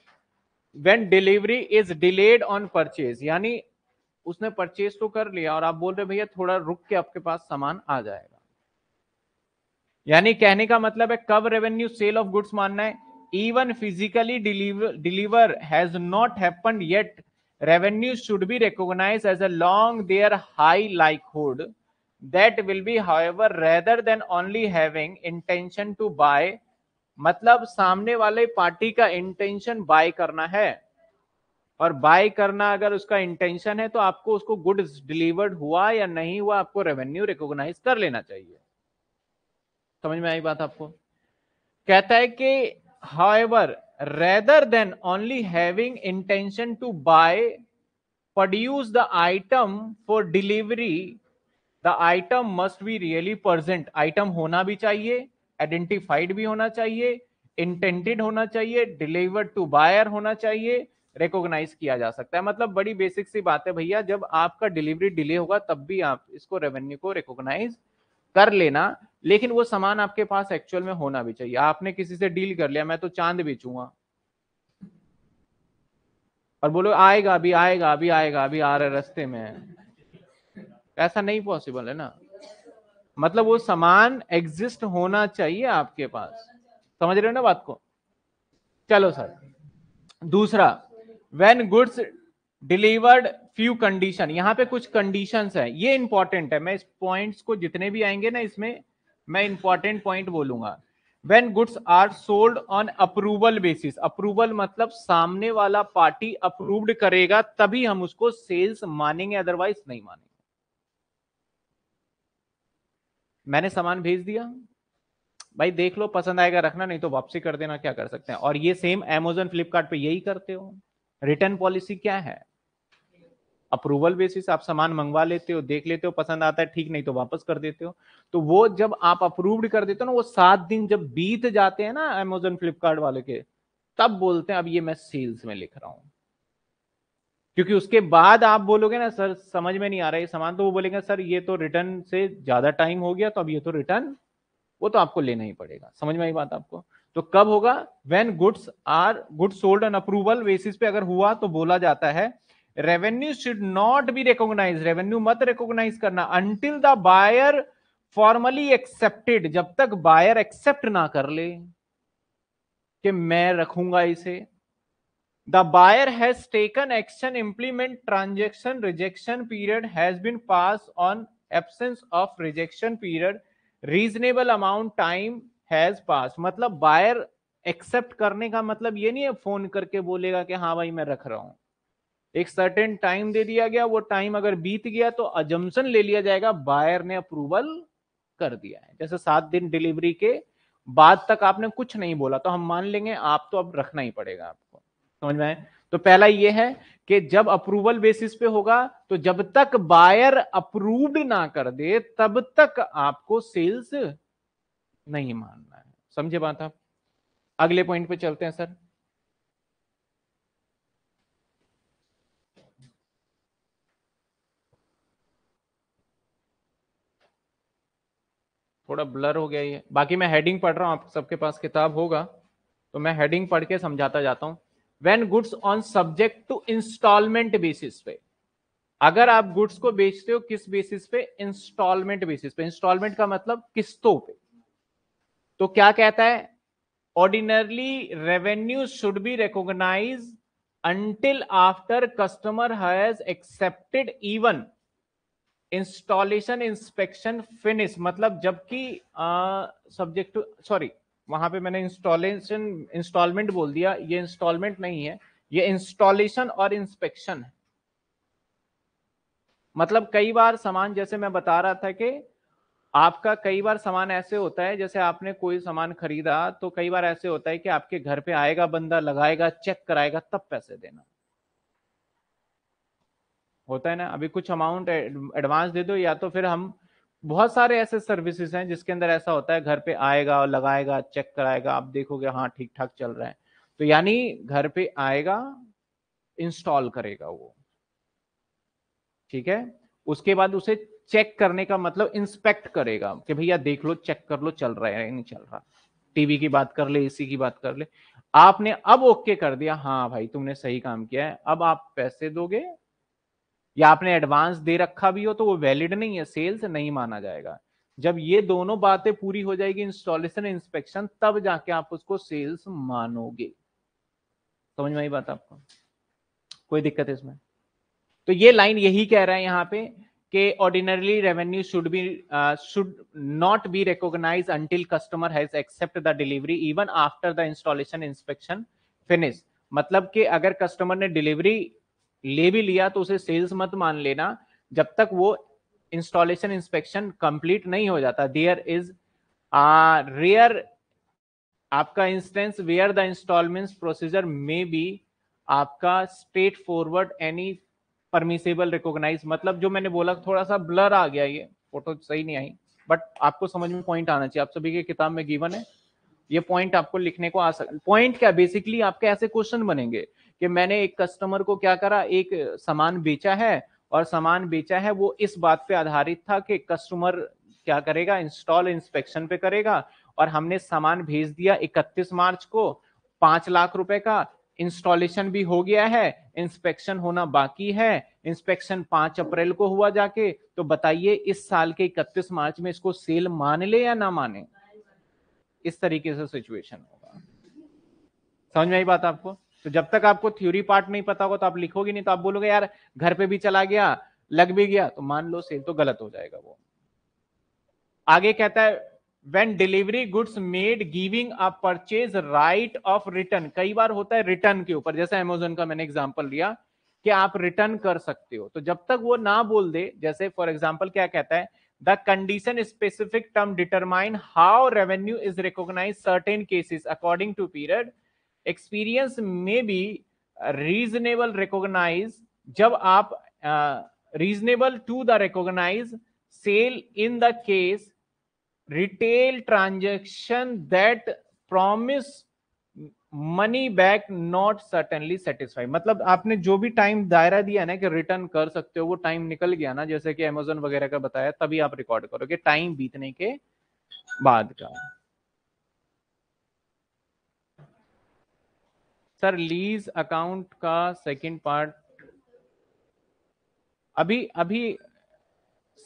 when delivery is delayed on purchase यानी उसने परचेज तो कर लिया और आप बोल रहे भैया थोड़ा रुक के आपके पास सामान आ जाएगा यानी कहने का मतलब है कब रेवेन्यू सेल ऑफ गुड्स मानना है even physically deliver deliver has not happen yet revenue should be recognized as a long their high that will be however rather than only having intention to buy मतलब सामने वाले party का intention bye करना है और bye करना अगर उसका इंटेंशन है तो आपको उसको गुड्स डिलीवर्ड हुआ या नहीं हुआ आपको रेवेन्यू रिकॉग्नाइज कर लेना चाहिए समझ में आई बात आपको कहता है कि however rather than only having intention to buy produce the item for delivery the item must be really present item होना भी चाहिए आइडेंटिफाइड भी होना चाहिए इंटेंटेड होना चाहिए डिलीवर्ड टू बायर होना चाहिए रिकोगनाइज किया जा सकता है मतलब बड़ी बेसिक सी बात है भैया जब आपका डिलीवरी डिले होगा तब भी आप इसको रेवेन्यू को रिकोगनाइज कर लेना लेकिन वो सामान आपके पास एक्चुअल में होना भी चाहिए आपने किसी से डील कर लिया मैं तो चांद बेचूंगा और बोलो आएगा अभी आएगा अभी आएगा अभी आ रहा रस्ते में ऐसा नहीं पॉसिबल है ना मतलब वो सामान एग्जिस्ट होना चाहिए आपके पास समझ रहे हो ना बात को चलो सर दूसरा when goods delivered few condition यहाँ पे कुछ कंडीशन है ये इंपॉर्टेंट है मैं इस पॉइंट को जितने भी आएंगे ना इसमें मैं इंपॉर्टेंट पॉइंट बोलूंगा when goods are sold on approval basis approval मतलब सामने वाला पार्टी अप्रूव्ड करेगा तभी हम उसको सेल्स मानेंगे अदरवाइज नहीं मानेंगे मैंने सामान भेज दिया भाई देख लो पसंद आएगा रखना नहीं तो वापसी कर देना क्या कर सकते हैं और ये सेम एमेजोन फ्लिपकार्ट यही करते हो रिटर्न पॉलिसी क्या है अप्रूवल बेसिस आप सामान मंगवा लेते हो देख लेते हो पसंद आता है ठीक नहीं तो वापस कर देते हो तो वो जब आप अप्रूव्ड कर देते हो ना वो सात दिन जब बीत जाते हैं ना अमेजोन फ्लिपकार्ट वाले के तब बोलते हैं अब ये मैं सेल्स में लिख रहा हूँ क्योंकि उसके बाद आप बोलोगे ना सर समझ में नहीं आ रहा है सामान तो वो बोलेगा सर ये तो रिटर्न से ज्यादा टाइम हो गया तो अब ये तो रिटर्न वो तो आपको लेना ही पड़ेगा समझ में आई बात आपको तो कब होगा when goods are goods sold an approval basis पे अगर हुआ तो बोला जाता है revenue should not be recognize revenue मत रिकॉग्नाइज करना until the buyer formally accepted जब तक बायर एक्सेप्ट ना कर ले कि मैं रखूंगा इसे the buyer has taken action implement transaction rejection period has been passed on absence of rejection period reasonable amount time has passed मतलब buyer accept करने का मतलब ये नहीं है फोन करके बोलेगा कि हाँ भाई मैं रख रहा हूं एक सर्टेन टाइम दे दिया गया वो टाइम अगर बीत गया तो अजम्सन ले लिया जाएगा बायर ने अप्रूवल कर दिया है जैसे सात दिन डिलीवरी के बाद तक आपने कुछ नहीं बोला तो हम मान लेंगे आप तो अब रखना ही पड़ेगा आपको समझ में आए तो पहला ये है कि जब अप्रूवल बेसिस पे होगा तो जब तक बायर अप्रूव्ड ना कर दे तब तक आपको सेल्स नहीं मानना है समझे बात आप अगले पॉइंट पे चलते हैं सर थोड़ा ब्लर हो गया ये बाकी मैं हेडिंग पढ़ रहा हूं आप सबके पास किताब होगा तो मैं हेडिंग पढ़ के समझाता जाता हूं when goods on subject to installment basis पे अगर आप गुड्स को बेचते हो किस बेसिस पे इंस्टॉलमेंट बेसिस पे इंस्टॉलमेंट का मतलब किस्तों पे तो क्या कहता है ordinarily revenue should be recognize until after customer has accepted even installation inspection finish मतलब जबकि सब्जेक्ट टू सॉरी वहां पे मैंने इंस्टॉलेशन इंस्टॉलमेंट बोल दिया ये इंस्टॉलमेंट नहीं है ये इंस्टॉलेशन और इंस्पेक्शन है मतलब कई बार सामान जैसे मैं बता रहा था कि आपका कई बार सामान ऐसे होता है जैसे आपने कोई सामान खरीदा तो कई बार ऐसे होता है कि आपके घर पे आएगा बंदा लगाएगा चेक कराएगा तब पैसे देना होता है ना अभी कुछ अमाउंट एडवांस दे दो या तो फिर हम बहुत सारे ऐसे सर्विसेज हैं जिसके अंदर ऐसा होता है घर पे आएगा और लगाएगा चेक कराएगा आप देखोगे हाँ ठीक ठाक चल रहा है तो यानी घर पे आएगा इंस्टॉल करेगा वो ठीक है उसके बाद उसे चेक करने का मतलब इंस्पेक्ट करेगा कि भैया देख लो चेक कर लो चल रहा है नहीं चल रहा टीवी की बात कर ले एसी की बात कर ले आपने अब ओके कर दिया हाँ भाई तुमने सही काम किया है अब आप पैसे दोगे या आपने एडवांस दे रखा भी हो तो वो वैलिड नहीं है सेल्स नहीं माना जाएगा जब ये दोनों बातें पूरी हो जाएगी इंस्टॉलेशन इंस्पेक्शन तब जाके आप उसको सेल्स मानोगे समझ में आई बात आपको कोई दिक्कत है इसमें तो ये लाइन यही कह रहा है यहां पे कि ordinarily revenue should be should not be recognize until customer has accept the delivery even after the installation inspection finish मतलब कि अगर कस्टमर ने डिलीवरी ले भी लिया तो उसे सेल्स मत मान लेना जब तक वो इंस्टॉलेशन इंस्पेक्शन कंप्लीट नहीं हो जाता देयर इज रेयर आपका instance where the installment procedure may be आपका straightforward any permissible recognize मतलब जो मैंने बोला थोड़ा सा ब्लर आ गया ये फोटो सही नहीं आई बट आपको समझ में पॉइंट आना चाहिए आप सभी के किताब में गिवन है ये पॉइंट आपको लिखने को आ सकता पॉइंट क्या बेसिकली आपके ऐसे क्वेश्चन बनेंगे कि मैंने एक कस्टमर को क्या करा एक सामान बेचा है और सामान बेचा है वो इस बात पे आधारित था कि कस्टमर क्या करेगा इंस्टॉल इंस्पेक्शन पे करेगा और हमने सामान भेज दिया 31 मार्च को पांच लाख रुपए का इंस्टॉलेशन भी हो गया है इंस्पेक्शन होना बाकी है इंस्पेक्शन पांच अप्रैल को हुआ जाके तो बताइए इस साल के इकतीस मार्च में इसको सेल मान ले या ना माने इस तरीके से सिचुएशन होगा समझ में आई बात आपको तो जब तक आपको थ्योरी पार्ट नहीं पता होगा तो आप लिखोगे नहीं तो आप बोलोगे यार घर पे भी चला गया लग भी गया तो मान लो सेल तो गलत हो जाएगा वो आगे कहता है when delivery goods made giving a purchase right of return कई बार होता है रिटर्न के ऊपर जैसे अमेजोन का मैंने एग्जाम्पल लिया कि आप रिटर्न कर सकते हो तो जब तक वो ना बोल दे जैसे फॉर एग्जाम्पल क्या कहता है the condition specific term determine how revenue is recognize certain cases according to period experience में भी रीजनेबल रिकोगनाइज जब आप reasonable to the recognize sale in the case retail transaction that promise money back not certainly satisfy मतलब आपने जो भी time दायरा दिया ना कि रिटर्न कर सकते हो वो टाइम निकल गया ना जैसे कि अमेजोन वगैरह का बताया तभी आप रिकॉर्ड करोगे टाइम बीतने के बाद का सर लीज अकाउंट का सेकंड पार्ट अभी अभी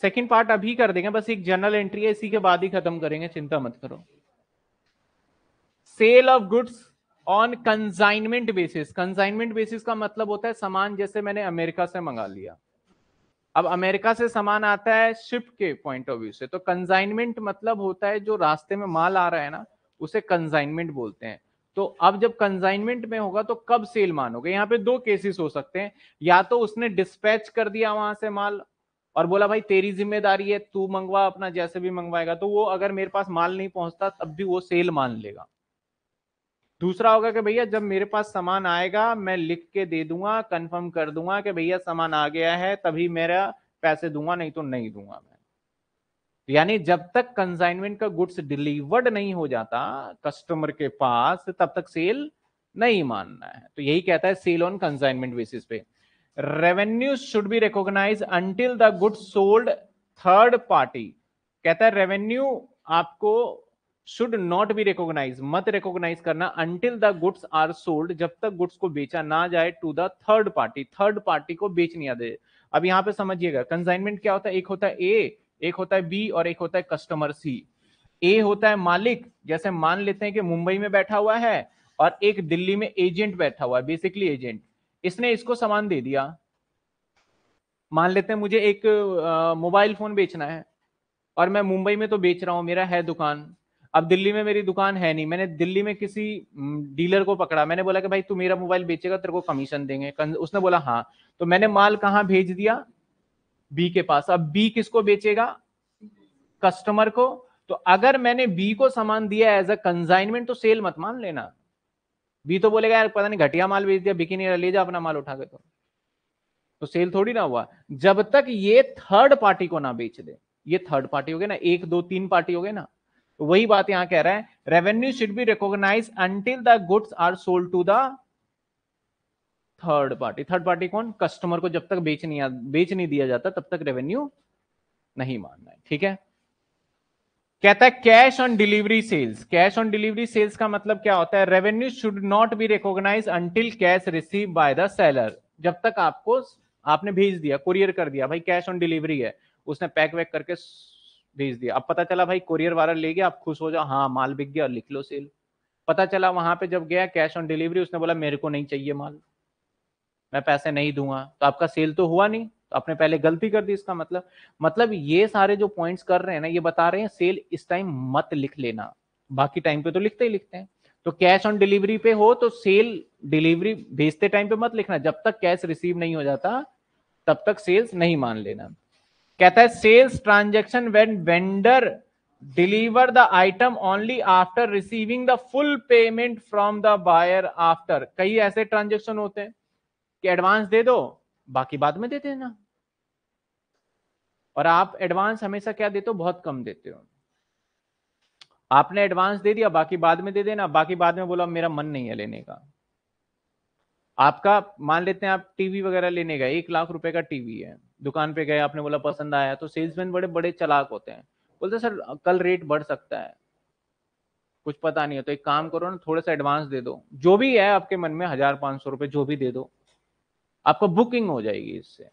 सेकंड पार्ट अभी कर देंगे बस एक जनरल एंट्री है इसी के बाद ही खत्म करेंगे चिंता मत करो sale of goods on consignment basis consignment basis का मतलब होता है सामान जैसे मैंने अमेरिका से मंगा लिया अब अमेरिका से सामान आता है शिप के पॉइंट ऑफ व्यू से तो कंजाइनमेंट मतलब होता है जो रास्ते में माल आ रहा है ना उसे कंजाइनमेंट बोलते हैं तो अब जब कंजाइनमेंट में होगा तो कब सेल मानोगे यहाँ पे दो केसेस हो सकते हैं या तो उसने डिस्पैच कर दिया वहां से माल और बोला भाई तेरी जिम्मेदारी है तू मंगवा अपना जैसे भी मंगवाएगा तो वो अगर मेरे पास माल नहीं पहुंचता तब भी वो सेल मान लेगा दूसरा होगा कि भैया जब मेरे पास सामान आएगा मैं लिख के दे दूंगा कंफर्म कर दूंगा कि भैया सामान आ गया है तभी मेरा पैसे दूंगा नहीं तो नहीं दूंगा यानी जब तक कंसाइनमेंट का गुड्स डिलीवर्ड नहीं हो जाता कस्टमर के पास तब तक सेल नहीं मानना है तो यही कहता है सेल ऑन कंसाइनमेंट बेसिस पे revenue should be recognize until the goods sold third party कहता है रेवेन्यू आपको शुड नॉट बी रिकॉग्नाइज मत रिकॉग्नाइज करना until the goods are sold जब तक गुड्स को बेचा ना जाए to the third party third party को बेच आ दे अब यहां पे समझिएगा कंसाइनमेंट क्या होता है एक होता है ए एक होता है बी और एक होता है कस्टमर सी ए होता है मालिक जैसे मान लेते हैं कि मुंबई में बैठा हुआ है और एक दिल्ली में एजेंट बैठा हुआ है बेसिकली एजेंट इसने इसको सामान दे दिया मान लेते हैं मुझे एक मोबाइल फोन बेचना है और मैं मुंबई में तो बेच रहा हूं मेरा है दुकान अब दिल्ली में मेरी दुकान है नहीं मैंने दिल्ली में किसी डीलर को पकड़ा मैंने बोला कि भाई तू मेरा मोबाइल बेचेगा तेरे को कमीशन देंगे उसने बोला हाँ तो मैंने माल कहाँ भेज दिया बी के पास अब बी किसको बेचेगा कस्टमर को तो अगर मैंने बी को सामान दिया एज अ कंजाइनमेंट तो सेल मत मान लेना बी तो बोलेगा यार पता नहीं घटिया माल बेच दिया बिकी नहीं ले जा अपना माल उठा के तो तो सेल थोड़ी ना हुआ जब तक ये थर्ड पार्टी को ना बेच दे ये थर्ड पार्टी हो गई ना एक दो तीन पार्टी हो गए ना तो वही बात यहां कह रहा है revenue should be recognize until the goods are sold to the third party third party कौन कस्टमर को जब तक बेच नहीं बेच नहीं दिया जाता तब तक रेवेन्यू नहीं मानना है ठीक है कहता है cash on delivery sales cash on delivery sales का मतलब क्या होता है revenue should not be recognize until cash receive by the seller जब तक आपको आपने भेज दिया कुरियर कर दिया भाई कैश ऑन डिलीवरी है उसने पैक वैक करके भेज दिया अब पता चला भाई कुरियर वाला ले गया आप खुश हो जाओ हाँ माल बिक गया और लिख लो सेल पता चला वहां पे जब गया कैश ऑन डिलीवरी उसने बोला मेरे को नहीं चाहिए माल मैं पैसे नहीं दूंगा तो आपका सेल तो हुआ नहीं तो आपने पहले गलती कर दी इसका मतलब मतलब ये सारे जो पॉइंट्स कर रहे हैं ना ये बता रहे हैं सेल इस टाइम मत लिख लेना बाकी टाइम पे तो लिखते ही लिखते हैं तो कैश ऑन डिलीवरी पे हो तो सेल डिलीवरी भेजते टाइम पे मत लिखना जब तक कैश रिसीव नहीं हो जाता तब तक सेल्स नहीं मान लेना कहता है sales transaction when vendor deliver the item only after receiving the full payment from the buyer after कई ऐसे ट्रांजेक्शन होते हैं कि एडवांस दे दो बाकी बाद में दे देना और आप एडवांस हमेशा क्या देते हो बहुत कम देते हो आपने एडवांस दे दिया बाकी बाद में दे देना बाकी बाद में बोला मेरा मन नहीं है लेने का आपका मान लेते हैं आप टीवी वगैरह लेने गए एक लाख रुपए का टीवी है दुकान पे गए आपने बोला पसंद आया तो सेल्समैन बड़े बड़े चलाक होते हैं बोलते सर कल रेट बढ़ सकता है कुछ पता नहीं है तो एक काम करो ना थोड़ा सा एडवांस दे दो जो भी है आपके मन में हजार पांच सौ रुपए जो भी दे दो आपको बुकिंग हो जाएगी इससे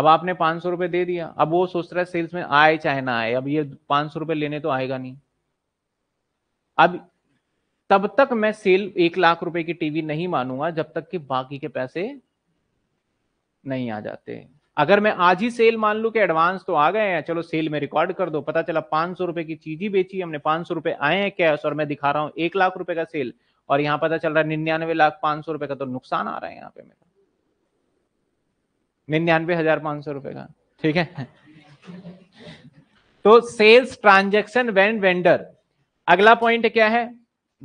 अब आपने पांच सौ रुपए दे दिया अब वो सोच रहा है सेल्स में आए चाहे ना आए अब ये पांच सौ रुपए लेने तो आएगा नहीं अब तब तक मैं सेल एक लाख रुपए की टीवी नहीं मानूंगा जब तक कि बाकी के पैसे नहीं आ जाते अगर मैं आज ही सेल मान लू कि एडवांस तो आ गए हैं चलो सेल में रिकॉर्ड कर दो पता चला पांच सौ रुपए की चीज ही बेची हमने पांच सौ रुपए आए हैं कैश और मैं दिखा रहा हूं एक लाख रुपए का सेल और यहाँ पता चल रहा है निन्यानवे लाख पांच सौ रुपए का तो नुकसान आ रहा है यहाँ पे मेरा निन्यानवे हजार पांच सौ रुपए का ठीक है तो सेल्स ट्रांजेक्शन वेन वेंडर अगला पॉइंट क्या है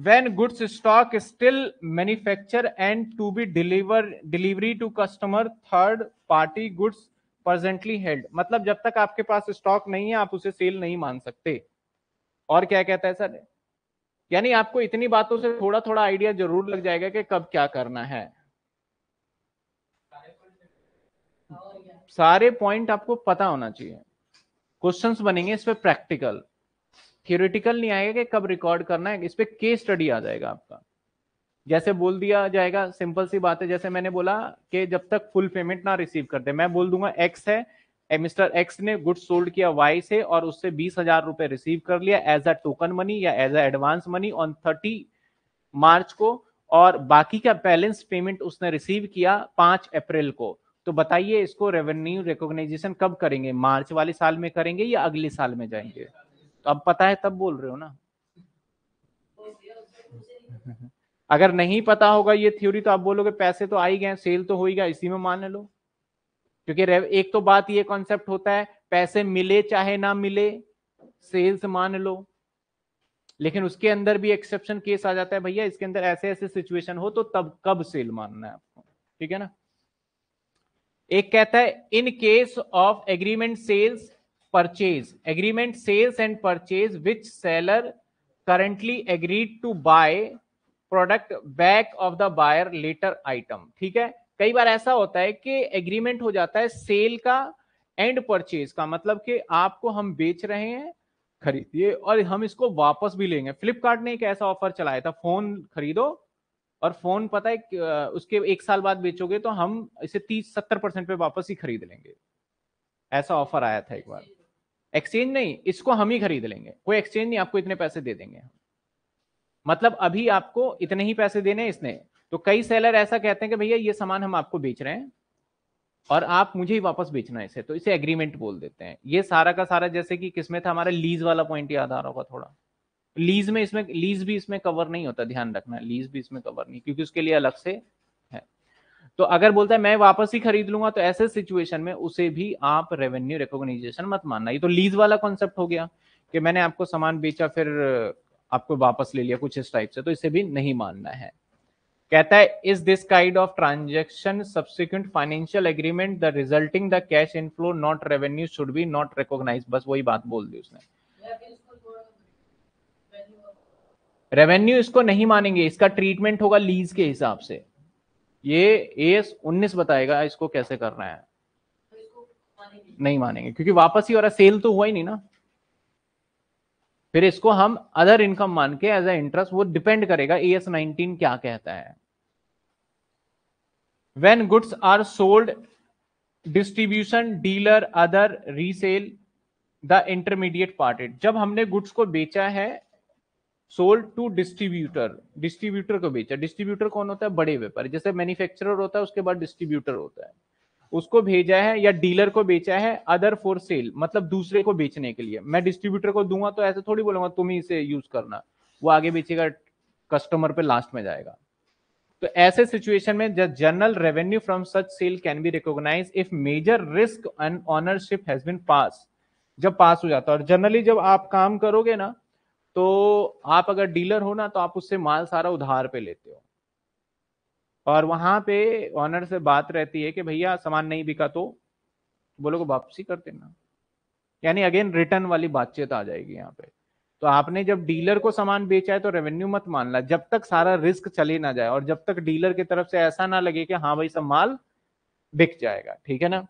when goods stock still manufacture and to be deliver delivery to customer third party goods presently held मतलब जब तक आपके पास स्टॉक नहीं है आप उसे सेल नहीं मान सकते और क्या कहता है सर यानी आपको इतनी बातों से थोड़ा थोड़ा आइडिया जरूर लग जाएगा कि कब क्या करना है सारे पॉइंट आपको पता होना चाहिए क्वेश्चंस बनेंगे इस पर प्रैक्टिकल थियोरिटिकल नहीं आएगा कि कब रिकॉर्ड करना है इस पर केस स्टडी आ जाएगा आपका जैसे बोल दिया जाएगा सिंपल सी बात है जैसे मैंने बोला कि जब तक फुल पेमेंट ना रिसीव करते मैं बोल दूंगा एक्स है मिस्टर एक्स ने गुड्स सोल्ड किया वाई से और उससे बीस हजार रुपए रिसीव कर लिया एज अ टोकन मनी या as a advance money on thirty March को और बाकी का बैलेंस पेमेंट उसने रिसीव किया पांच अप्रैल को तो बताइए इसको रेवेन्यू रिकॉग्नाइजेशन कब करेंगे मार्च वाले साल में करेंगे या अगले साल में जाएंगे तो अब पता है तब बोल रहे हो ना अगर नहीं पता होगा ये थ्योरी तो आप बोलोगे पैसे तो आई गए सेल तो होगा इसी में मान लो क्योंकि एक तो बात ये कॉन्सेप्ट होता है पैसे मिले चाहे ना मिले सेल्स मान लो लेकिन उसके अंदर भी एक्सेप्शन केस आ जाता है भैया इसके अंदर ऐसे ऐसे सिचुएशन हो तो तब कब सेल मानना है आपको ठीक है ना एक कहता है in case of agreement sales purchase agreement sales and purchase which seller currently agreed to buy product back of the buyer later item ठीक है कई बार ऐसा होता है कि एग्रीमेंट हो जाता है सेल का एंड परचेज का मतलब कि आपको हम बेच रहे हैं खरीदिए और हम इसको वापस भी लेंगे फ्लिपकार्ट ने एक ऐसा ऑफर चलाया था फोन खरीदो और फोन पता है उसके एक साल बाद बेचोगे तो हम इसे तीस सत्तर परसेंट पे वापस ही खरीद लेंगे ऐसा ऑफर आया था एक बार एक्सचेंज नहीं इसको हम ही खरीद लेंगे कोई एक्सचेंज नहीं आपको इतने पैसे दे देंगे मतलब अभी आपको इतने ही पैसे देने इसने तो कई सेलर ऐसा कहते हैं कि भैया ये सामान हम आपको बेच रहे हैं और आप मुझे ही वापस बेचना है इसे तो इसे एग्रीमेंट बोल देते हैं ये सारा का सारा जैसे कि किसमें था हमारा लीज वाला पॉइंट याद आ रहा होगा थोड़ा लीज में इसमें लीज भी इसमें कवर नहीं होता ध्यान रखना लीज भी इसमें कवर नहीं क्योंकि उसके लिए अलग से है तो अगर बोलता है मैं वापस ही खरीद लूंगा तो ऐसे सिचुएशन में उसे भी आप रेवेन्यू रिकोगनाइजेशन मत मानना ये तो लीज वाला कॉन्सेप्ट हो गया कि मैंने आपको सामान बेचा फिर आपको वापस ले लिया कुछ इस टाइप से तो इसे भी नहीं मानना है कहता है is this kind of transaction subsequent financial agreement the resulting the cash inflow not revenue should be not recognize बस वही बात बोल दी उसने रेवेन्यू इसको नहीं मानेंगे इसका ट्रीटमेंट होगा लीज के हिसाब से ये एस उन्नीस बताएगा इसको कैसे करना है नहीं मानेंगे क्योंकि वापसी और सेल तो हुआ ही नहीं ना फिर इसको हम अदर इनकम मान के एज ए इंटरेस्ट वो डिपेंड करेगा ए एस नाइनटीन क्या कहता है when goods are sold distribution dealer other resale the intermediate party जब हमने गुड्स को बेचा है सोल्ड टू डिस्ट्रीब्यूटर डिस्ट्रीब्यूटर को बेचा डिस्ट्रीब्यूटर कौन होता है बड़े व्यापारी जैसे मैन्युफैक्चरर होता है उसके बाद डिस्ट्रीब्यूटर होता है उसको भेजा है या डीलर को बेचा है अदर फॉर सेल मतलब दूसरे को बेचने के लिए मैं डिस्ट्रीब्यूटर को दूंगा तो ऐसे थोड़ी बोलूंगा तुम ही इसे यूज करना वो आगे बेचेगा कस्टमर पे लास्ट में जाएगा तो ऐसे सिचुएशन में general revenue from such sale can be recognize if major risk and ownership has been pass जब पास हो जाता है और जनरली जब आप काम करोगे ना तो आप अगर डीलर हो ना तो आप उससे माल सारा उधार पे लेते हो और वहां पे ऑनर से बात रहती है कि भैया सामान नहीं बिका तो बोलो को वापसी कर देना यानी अगेन रिटर्न वाली बातचीत आ जाएगी यहाँ पे तो आपने जब डीलर को सामान बेचा है तो रेवेन्यू मत मानना जब तक सारा रिस्क चले ना जाए और जब तक डीलर की तरफ से ऐसा ना लगे कि हाँ भाई सब माल बिक जाएगा ठीक है ना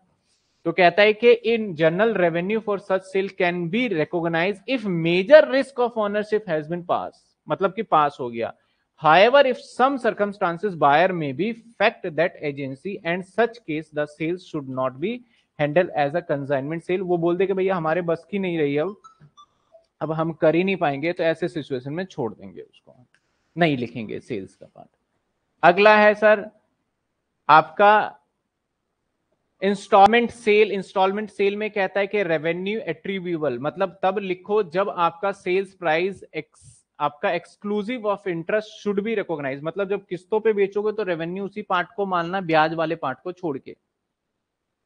तो कहता है कि in general revenue for such sale can be recognize if major risk of ownership has been pass मतलब कि पास हो गया However, if some circumstances buyer may be fact that agency and such case the sales should not be handled as a consignment sale. वो बोल दे कि भैया हमारे बस की नहीं रही अब अब हम कर ही नहीं पाएंगे तो ऐसे सिचुएशन में छोड़ देंगे उसको नहीं लिखेंगे सेल्स का पार्ट अगला है सर आपका इंस्टॉलमेंट सेल इंस्टॉलमेंट सेल में कहता है कि रेवेन्यू एट्रीब्यूबल मतलब तब लिखो जब आपका सेल्स प्राइस एक्स आपका एक्सक्लूसिव ऑफ इंटरेस्ट शुड भी रिकॉग्नाइज मतलब जब किस्तों पे बेचोगे तो रेवेन्यू उसी पार्ट को मानना ब्याज वाले पार्ट को छोड़ के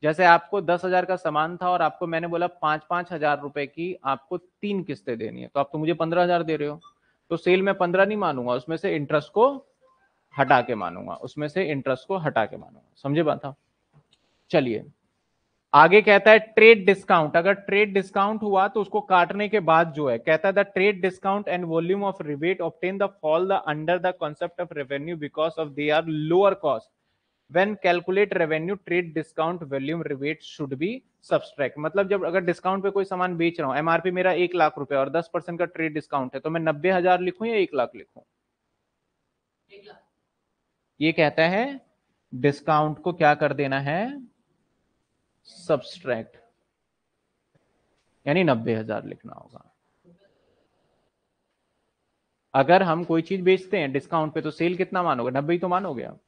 जैसे आपको दस हजार का सामान था और आपको मैंने बोला पांच पांच हजार रुपए की आपको तीन किस्तें देनी है तो आप तो मुझे पंद्रह हजार दे रहे हो तो सेल में पंद्रह नहीं मानूंगा उसमें से इंटरेस्ट को हटा के मानूंगा उसमें से इंटरेस्ट को हटा के मानूंगा समझे बात हाँ। चलिए आगे कहता है ट्रेड डिस्काउंट अगर ट्रेड डिस्काउंट हुआ तो उसको काटने के बाद जो है कहता है trade discount and volume of rebate obtain the fall the under the concept of revenue because of they are lower cost when calculate revenue trade discount volume rebate should be subtract मतलब जब अगर discount पे कोई सामान बेच रहा हूँ MRP मेरा एक लाख रुपए और दस परसेंट का ट्रेड डिस्काउंट है तो मैं नब्बे हजार लिखू या एक लाख लिखू ये कहता है डिस्काउंट को क्या कर देना है सब्सट्रैक्ट यानी नब्बे हजार लिखना होगा अगर हम कोई चीज बेचते हैं डिस्काउंट पे तो सेल कितना मानोगे नब्बे तो मानोगे आप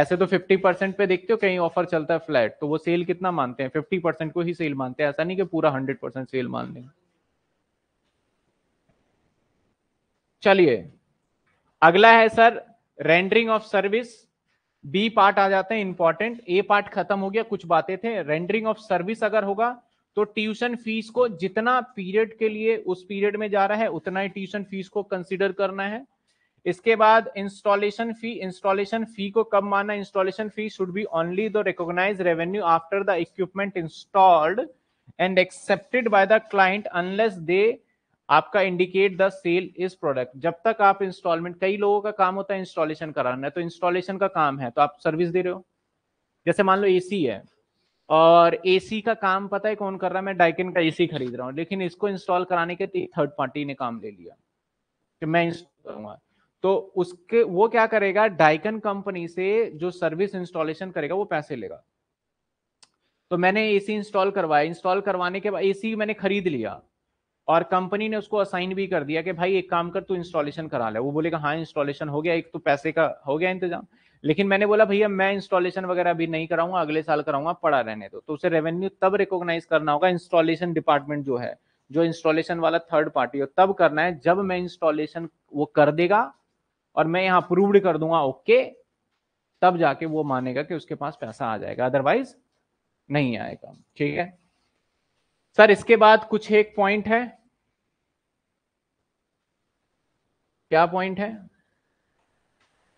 ऐसे तो 50 परसेंट पे देखते हो कहीं ऑफर चलता है फ्लैट तो वो सेल कितना मानते हैं 50 परसेंट को ही सेल मानते हैं ऐसा नहीं कि पूरा 100 परसेंट सेल मान लें चलिए अगला है sir rendering of service B part आ जाते हैं इंपॉर्टेंट ए पार्ट खत्म हो गया कुछ बातें थे रेंडरिंग ऑफ सर्विस अगर होगा तो ट्यूशन फीस को जितना पीरियड के लिए उस पीरियड में जा रहा है उतना ही ट्यूशन फीस को कंसिडर करना है इसके बाद इंस्टॉलेशन फी इंस्टॉलेशन फी को कब माना installation fee should be only the recognize revenue after the equipment installed and accepted by the client unless they आपका indicate the sale is product जब तक आप इंस्टॉलमेंट कई लोगों का काम होता है इंस्टॉलेशन कराना है तो इंस्टॉलेशन का काम है तो आप सर्विस दे रहे हो जैसे मान लो एसी है और एसी का काम पता है कौन कर रहा है मैं डाइकिन का एसी खरीद रहा हूँ लेकिन इसको इंस्टॉल कराने के थर्ड पार्टी ने काम ले लिया कि मैं इंस्टॉल करूंगा तो उसके वो क्या करेगा डाइकन कंपनी से जो सर्विस इंस्टॉलेशन करेगा वो पैसे लेगा तो मैंने एसी इंस्टॉल करवाया इंस्टॉल करवाने के बाद एसी मैंने खरीद लिया और कंपनी ने उसको असाइन भी कर दिया कि भाई एक काम कर तू इंस्टॉलेशन करा ले वो बोलेगा हाँ इंस्टॉलेशन हो गया एक तो पैसे का हो गया इंतजाम लेकिन मैंने बोला भैया मैं इंस्टॉलेशन वगैरह अभी नहीं कराऊंगा अगले साल कराऊंगा पड़ा रहने दो तो उसे रेवेन्यू तब रिकॉग्नाइज करना होगा इंस्टॉलेशन डिपार्टमेंट जो है जो इंस्टॉलेशन वाला थर्ड पार्टी हो तब करना है जब मैं इंस्टॉलेशन वो कर देगा और मैं यहाँ अप्रूव्ड कर दूंगा ओके तब जाके वो मानेगा कि उसके पास पैसा आ जाएगा अदरवाइज नहीं आएगा ठीक है सर इसके बाद कुछ एक पॉइंट है क्या पॉइंट है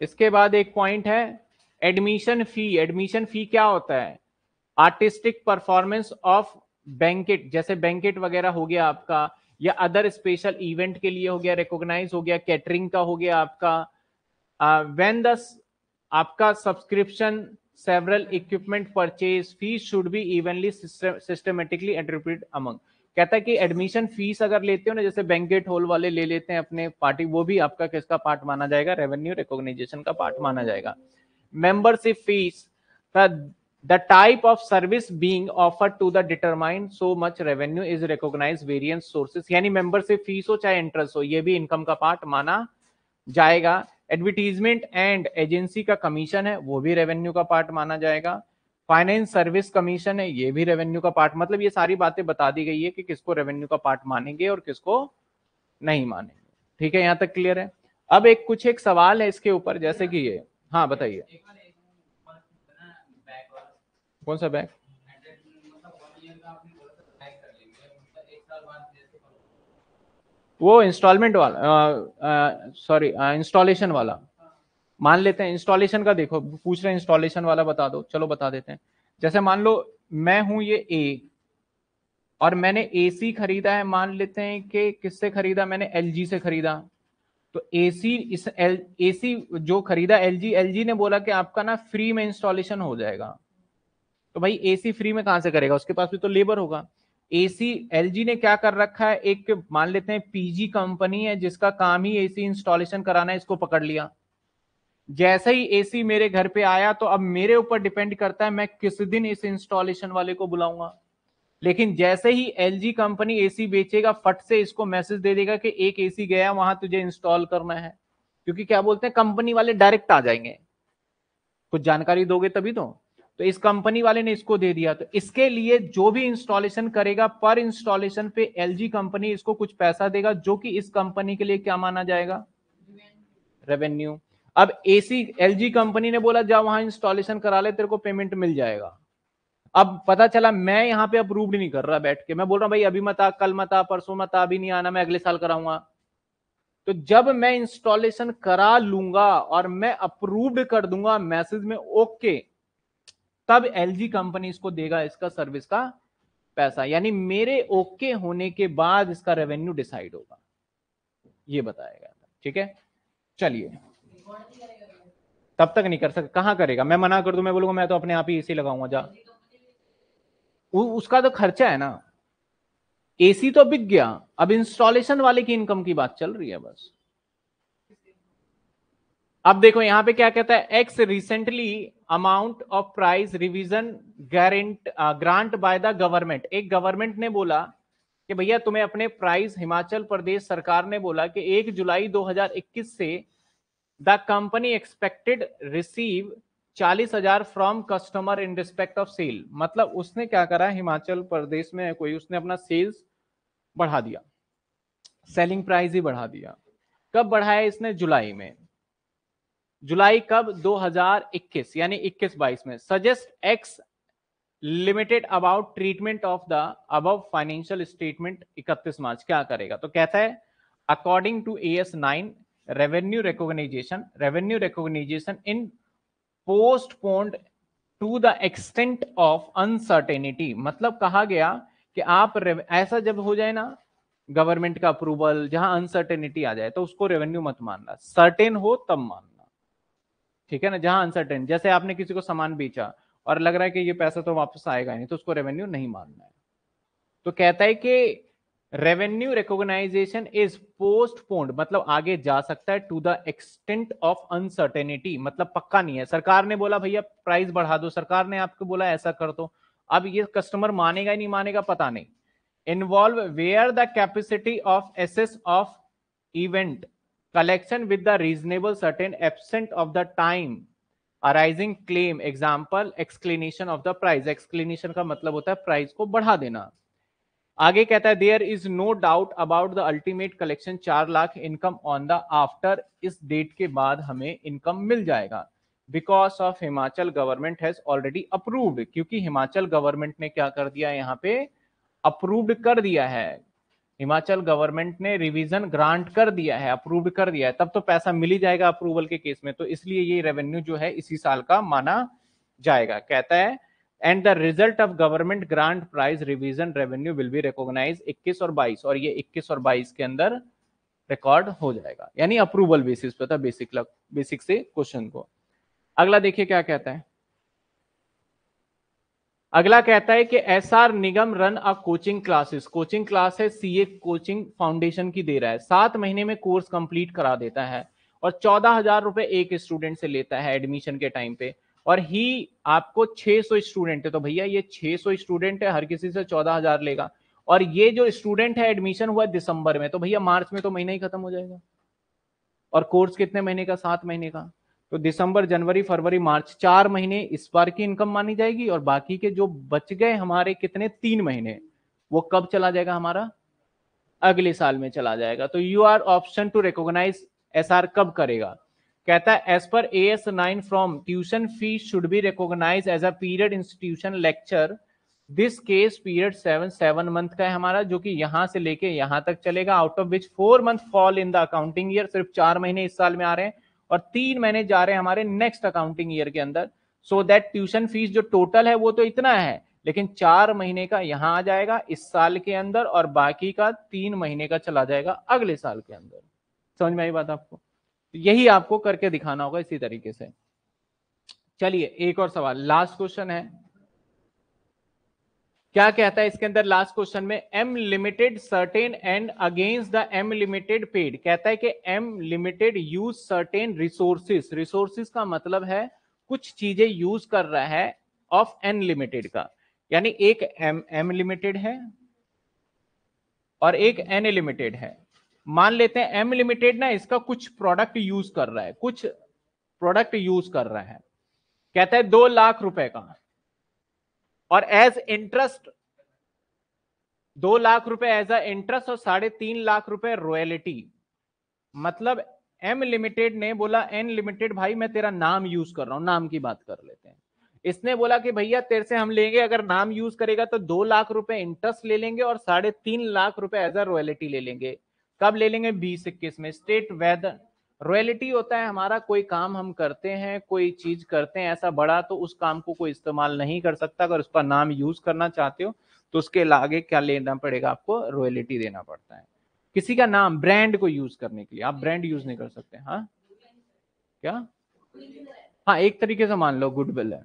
इसके बाद एक पॉइंट है एडमिशन फी एडमिशन फी क्या होता है आर्टिस्टिक परफॉर्मेंस ऑफ बैंकेट जैसे बैंकेट वगैरह हो गया आपका या अदर स्पेशल इवेंट के लिए हो गया रिकॉग्नाइज हो गया कैटरिंग का हो गया आपका वेन दस आपका subscription several equipment purchase fees should be evenly systematically attribute among कहता है कि एडमिशन फीस अगर लेते हो ना जैसे बैंकेट होल वाले ले लेते हैं अपने पार्टी वो भी आपका किसका पार्ट माना जाएगा रेवेन्यू रिकॉग्नाइजेशन का पार्ट माना जाएगा membership fees the type of service being offer to the determine so much revenue is recognize variance sources यानी मेंबरशिप फीस हो चाहे इंटरेस्ट हो ये भी इनकम का पार्ट माना जाएगा एडवर्टीजमेंट एंड एजेंसी का कमीशन है वो भी रेवेन्यू का पार्ट माना जाएगा फाइनेंस सर्विस कमीशन है ये भी रेवेन्यू का पार्ट मतलब ये सारी बातें बता दी गई है कि किसको रेवेन्यू का पार्ट मानेंगे और किसको नहीं मानेंगे ठीक है यहाँ तक क्लियर है अब एक कुछ एक सवाल है इसके ऊपर जैसे कि ये हाँ बताइए कौन सा बैग वो इंस्टॉलमेंट वाला सॉरी इंस्टॉलेशन वाला मान लेते हैं इंस्टॉलेशन का देखो पूछ रहे हैं इंस्टॉलेशन वाला बता दो चलो बता देते हैं जैसे मान लो मैं हूं ये ए और मैंने एसी खरीदा है मान लेते हैं कि किससे खरीदा मैंने एलजी से खरीदा तो एसी इस एल एसी जो खरीदा एलजी एलजी ने बोला कि आपका ना फ्री में इंस्टॉलेशन हो जाएगा तो भाई एसी फ्री में कहां से करेगा उसके पास भी तो लेबर होगा एसी एलजी ने क्या कर रखा है एक मान लेते हैं पीजी कंपनी है जिसका काम ही एसी इंस्टॉलेशन कराना है इसको पकड़ लिया जैसे ही एसी मेरे घर पे आया तो अब मेरे ऊपर डिपेंड करता है मैं किस दिन इस इंस्टॉलेशन वाले को बुलाऊंगा लेकिन जैसे ही एल कंपनी एसी बेचेगा फट से इसको मैसेज दे देगा कि एक एसी गया वहां तुझे इंस्टॉल करना है क्योंकि क्या बोलते हैं कंपनी वाले डायरेक्ट आ जाएंगे कुछ जानकारी दोगे तभी तो तो इस कंपनी वाले ने इसको दे दिया तो इसके लिए जो भी इंस्टॉलेशन करेगा पर इंस्टॉलेशन पे एल कंपनी इसको कुछ पैसा देगा जो कि इस कंपनी के लिए क्या माना जाएगा रेवेन्यू अब एसी एलजी कंपनी ने बोला जा वहां इंस्टॉलेशन करा ले तेरे को पेमेंट मिल जाएगा अब पता चला मैं यहाँ पे अप्रूव नहीं कर रहा बैठ के मैं बोल रहा हूँ भाई अभी मत आ कल मत आ परसों मत आ अभी नहीं आना मैं अगले साल कराऊंगा तो जब मैं इंस्टॉलेशन करा लूंगा और मैं अप्रूव्ड कर दूंगा मैसेज में ओके तब एल कंपनी इसको देगा इसका सर्विस का पैसा यानी मेरे ओके होने के बाद इसका रेवेन्यू डिसाइड होगा ये बताया गया था ठीक है चलिए तब तक नहीं कर सकता कहाँ करेगा मैं मना कर दू मैं बोलूंगा मैं तो अपने आप ही एसी लगाऊंगा जा उसका तो खर्चा है ना एसी तो बिक गया अब इंस्टॉलेशन वाले की इनकम की बात चल रही है बस अब देखो यहां पे क्या कहता है X recently amount of price revision grant grant by the government एक गवर्नमेंट ने बोला कि भैया तुम्हें अपने प्राइस हिमाचल प्रदेश सरकार ने बोला कि एक जुलाई 2021 से द कंपनी एक्सपेक्टेड रिसीव चालीस हजार from customer in respect of sale मतलब उसने क्या करा हिमाचल प्रदेश में कोई उसने अपना सेल्स बढ़ा दिया सेलिंग प्राइस ही बढ़ा दिया कब बढ़ाया इसने जुलाई में जुलाई कब 2021 यानी 21 22 में suggest X limited about treatment of the अब फाइनेंशियल स्टेटमेंट 31 मार्च क्या करेगा तो कहता है according to A S nine revenue recognition revenue recognition in postponed to the extent of uncertainty मतलब कहा गया कि आप ऐसा जब हो जाए ना गवर्नमेंट का अप्रूवल जहां अनसर्टेनिटी आ जाए तो उसको रेवेन्यू मत मानना सर्टेन हो तब मानना ठीक है ना जहां अनसर्टेन जैसे आपने किसी को सामान बेचा और लग रहा है कि ये पैसा तो वापस आएगा नहीं तो उसको रेवेन्यू नहीं मानना है तो कहता है कि रेवेन्यू रिकॉग्नाइजेशन इज पोस्टपोन्ड मतलब आगे जा सकता है to the extent of uncertainty मतलब पक्का नहीं है सरकार ने बोला भैया प्राइस बढ़ा दो सरकार ने आपको बोला ऐसा कर दो अब ये कस्टमर मानेगा ही नहीं मानेगा पता नहीं involve where the capacity of assess of event collection with the reasonable certain absent of the time arising claim example explanation of the price explanation का मतलब होता है प्राइस को बढ़ा देना आगे कहता है there is no doubt about the ultimate collection चार lakh income on the after इस डेट के बाद हमें इनकम मिल जाएगा because of Himachal government has already approved क्योंकि हिमाचल गवर्नमेंट ने क्या कर दिया यहाँ पे अप्रूव्ड कर दिया है हिमाचल गवर्नमेंट ने रिवीजन ग्रांट कर दिया है अप्रूव्ड कर दिया है तब तो पैसा मिल ही जाएगा अप्रूवल के केस में तो इसलिए ये रेवेन्यू जो है इसी साल का माना जाएगा कहता है and the result of government grant price revision revenue will be recognize 21 और 22 और ये 21 और 22 के अंदर रिकॉर्ड हो जाएगा यानी अप्रूवल बेसिस पे था बेसिक लग बेसिक से क्वेश्चन को अगला देखिए क्या कहता है अगला कहता है कि SR Nigam run a coaching classes coaching class है सीए कोचिंग फाउंडेशन की दे रहा है सात महीने में कोर्स कंप्लीट करा देता है और चौदह हजार रुपए एक स्टूडेंट से लेता है एडमिशन के टाइम पे और ही आपको 600 स्टूडेंट है तो भैया ये 600 स्टूडेंट है हर किसी से 14000 लेगा और ये जो स्टूडेंट है एडमिशन हुआ दिसंबर में तो भैया मार्च में तो महीना ही खत्म हो जाएगा और कोर्स कितने महीने का सात महीने का तो दिसंबर जनवरी फरवरी मार्च चार महीने इस बार की इनकम मानी जाएगी और बाकी के जो बच गए हमारे कितने तीन महीने वो कब चला जाएगा हमारा अगले साल में चला जाएगा तो you are option to recognize as कब करेगा कहता है as per A S nine from tuition fee should be recognize as a period institution lecture this case period seven seven month का है हमारा जो कि यहां से लेके यहाँ तक चलेगा out of which four month fall in the accounting year सिर्फ चार महीने इस साल में आ रहे हैं और तीन महीने जा रहे हैं हमारे नेक्स्ट अकाउंटिंग ईयर के अंदर सो दैट ट्यूशन फीस जो टोटल है वो तो इतना है लेकिन चार महीने का यहाँ आ जाएगा इस साल के अंदर और बाकी का तीन महीने का चला जाएगा अगले साल के अंदर समझ में आई बात आपको यही आपको करके दिखाना होगा इसी तरीके से चलिए एक और सवाल लास्ट क्वेश्चन है क्या कहता है इसके अंदर लास्ट क्वेश्चन में M limited certain and against the M limited paid कहता है कि M limited use certain resources resources का मतलब है कुछ चीजें यूज कर रहा है ऑफ एन लिमिटेड का यानी एक एम एम लिमिटेड है और एक एन लिमिटेड है मान लेते हैं एम लिमिटेड ना इसका कुछ प्रोडक्ट यूज कर रहा है कुछ प्रोडक्ट यूज कर रहा है कहता है दो लाख रुपए का और एज इंटरेस्ट दो लाख रुपए एज अ इंटरेस्ट और साढ़े तीन लाख रुपए रॉयल्टी मतलब एम लिमिटेड ने बोला एन लिमिटेड भाई मैं तेरा नाम यूज कर रहा हूं नाम की बात कर लेते हैं इसने बोला कि भैया तेरे से हम लेंगे अगर नाम यूज करेगा तो दो लाख रुपए इंटरेस्ट ले लेंगे और साढ़े तीन लाख रुपए एज अ रॉयल्टी ले लेंगे कब ले लेंगे बीस इक्कीस में स्टेट वेदर रॉयलिटी होता है हमारा कोई काम हम करते हैं कोई चीज करते हैं ऐसा बड़ा तो उस काम को कोई इस्तेमाल नहीं कर सकता अगर उसका नाम यूज करना चाहते हो तो उसके आगे क्या लेना पड़ेगा आपको रॉयलिटी देना पड़ता है किसी का नाम ब्रांड को यूज करने के लिए आप ब्रांड यूज नहीं कर सकते हाँ क्या हाँ एक तरीके से मान लो गुडविल है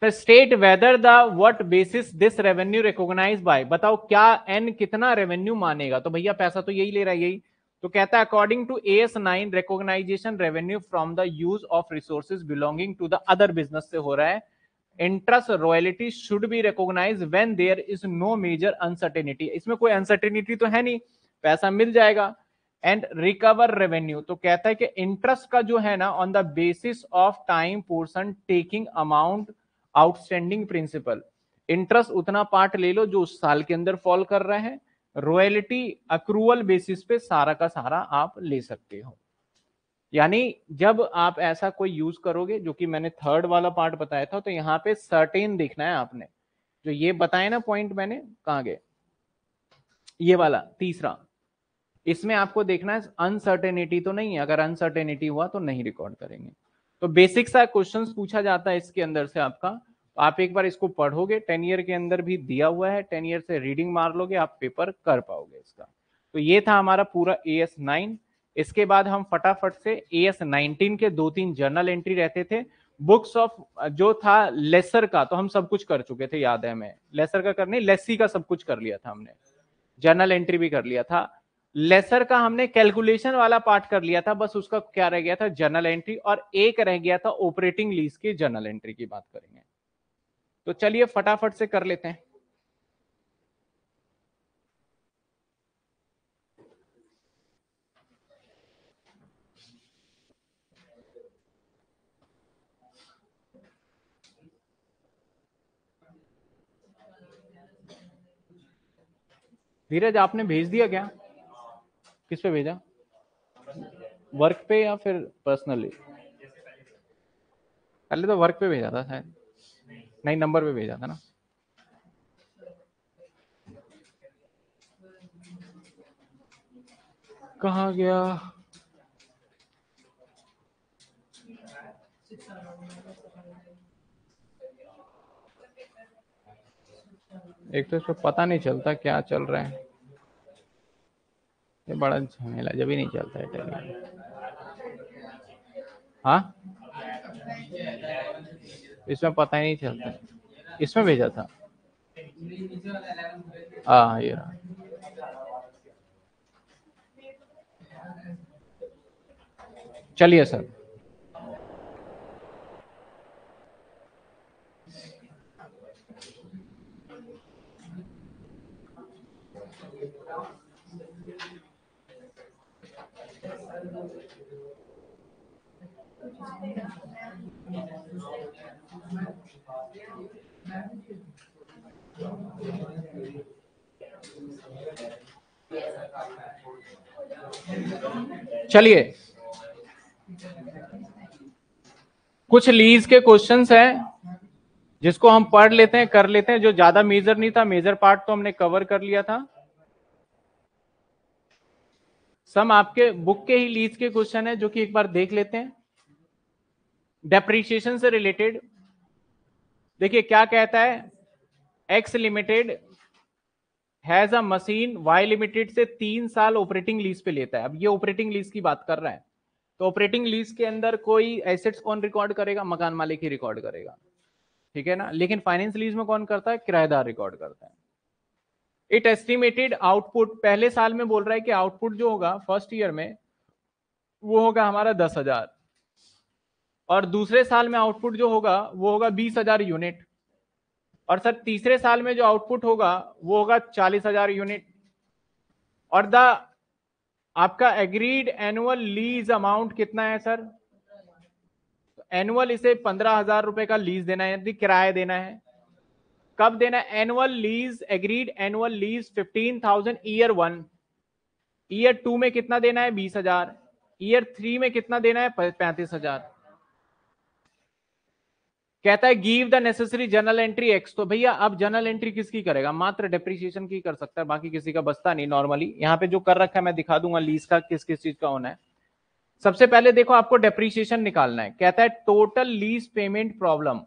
फिर state whether the what basis this revenue recognize by बताओ क्या एन कितना रेवेन्यू मानेगा तो भैया पैसा तो यही ले रहा है यही तो कहता है according to A S nine recognition revenue from the use of resources belonging to the other business से हो रहा है interest royalty should be recognise when there is no major uncertainty इसमें कोई अनसर्टेनिटी तो है नहीं पैसा मिल जाएगा एंड रिकवर रेवेन्यू तो कहता है कि इंटरेस्ट का जो है ना on the basis of time portion taking amount outstanding principal interest उतना पार्ट ले लो जो उस साल के अंदर फॉल कर रहा है रॉयल्टी अक्रूवल बेसिस पे सारा का सारा आप ले सकते हो यानी जब आप ऐसा कोई यूज करोगे जो कि मैंने थर्ड वाला पार्ट बताया था तो यहाँ पे सर्टेन देखना है आपने जो ये बताया ना पॉइंट मैंने कहा गए ये वाला तीसरा इसमें आपको देखना है अनसर्टेनिटी तो नहीं है अगर अनसर्टेनिटी हुआ तो नहीं रिकॉर्ड करेंगे तो बेसिक सा क्वेश्चन पूछा जाता है इसके अंदर से आपका तो आप एक बार इसको पढ़ोगे टेन ईयर के अंदर भी दिया हुआ है टेन ईयर से रीडिंग मार लोगे आप पेपर कर पाओगे इसका तो ये था हमारा पूरा ए एस नाइन इसके बाद हम फटाफट से ए एस नाइनटीन के दो तीन जर्नल एंट्री रहते थे बुक्स ऑफ जो था लेसर का तो हम सब कुछ कर चुके थे याद है हमें लेसर का करने लेसी का सब कुछ कर लिया था हमने जर्नल एंट्री भी कर लिया था लेसर का हमने कैलकुलेशन वाला पार्ट कर लिया था बस उसका क्या रह गया था जर्नल एंट्री और एक रह गया था ऑपरेटिंग लीज के जर्नल एंट्री की बात करेंगे तो चलिए फटाफट से कर लेते हैं धीरज आपने भेज दिया क्या किस पे भेजा वर्क पे या फिर पर्सनली पहले तो वर्क पे भेजा था शायद नहीं नंबर पे भेजा था ना कहा गया एक तो इसको पता नहीं चलता क्या चल रहा है ये बड़ा झमेला जब ही नहीं चलता है हाँ इसमें पता ही नहीं चलता इसमें भेजा था हाँ ये चलिए सर चलिए कुछ लीज के क्वेश्चंस हैं जिसको हम पढ़ लेते हैं कर लेते हैं जो ज्यादा मेजर नहीं था मेजर पार्ट तो हमने कवर कर लिया था सम आपके बुक के ही लीज के क्वेश्चन है जो कि एक बार देख लेते हैं डेप्रिशिएशन से रिलेटेड देखिए क्या कहता है X limited has a machine Y limited से तीन साल ऑपरेटिंग लीज पे लेता है अब ये ऑपरेटिंग लीज की बात कर रहा है तो ऑपरेटिंग लीज के अंदर कोई एसेट्स कौन रिकॉर्ड करेगा मकान मालिक ही रिकॉर्ड करेगा ठीक है ना लेकिन फाइनेंस लीज में कौन करता है किराएदार रिकॉर्ड करता है इट एस्टिमेटेड आउटपुट पहले साल में बोल रहा है कि आउटपुट जो होगा फर्स्ट ईयर में वो होगा हमारा दस हजार और दूसरे साल में आउटपुट जो होगा वो होगा बीस हजार यूनिट और सर तीसरे साल में जो आउटपुट होगा वो होगा चालीस हजार यूनिट और द आपका एग्रीड एनुअल लीज अमाउंट कितना है सर एनुअल इसे पंद्रह हजार रुपए का लीज देना है यदि किराया देना है कब देना है annual lease agreed annual lease fifteen thousand year one year two में कितना देना है बीस हजार ईयर थ्री में कितना देना है पैंतीस हजार कहता है give the necessary journal entry X तो भैया अब जनरल एंट्री किसकी करेगा मात्र डेप्रिसिएशन की कर सकता है बाकी किसी का बसता नहीं नॉर्मली यहाँ पे जो कर रखा है मैं दिखा दूंगा लीज का किस किस चीज का होना है सबसे पहले देखो आपको डेप्रिसिएशन निकालना है कहता है total lease payment problem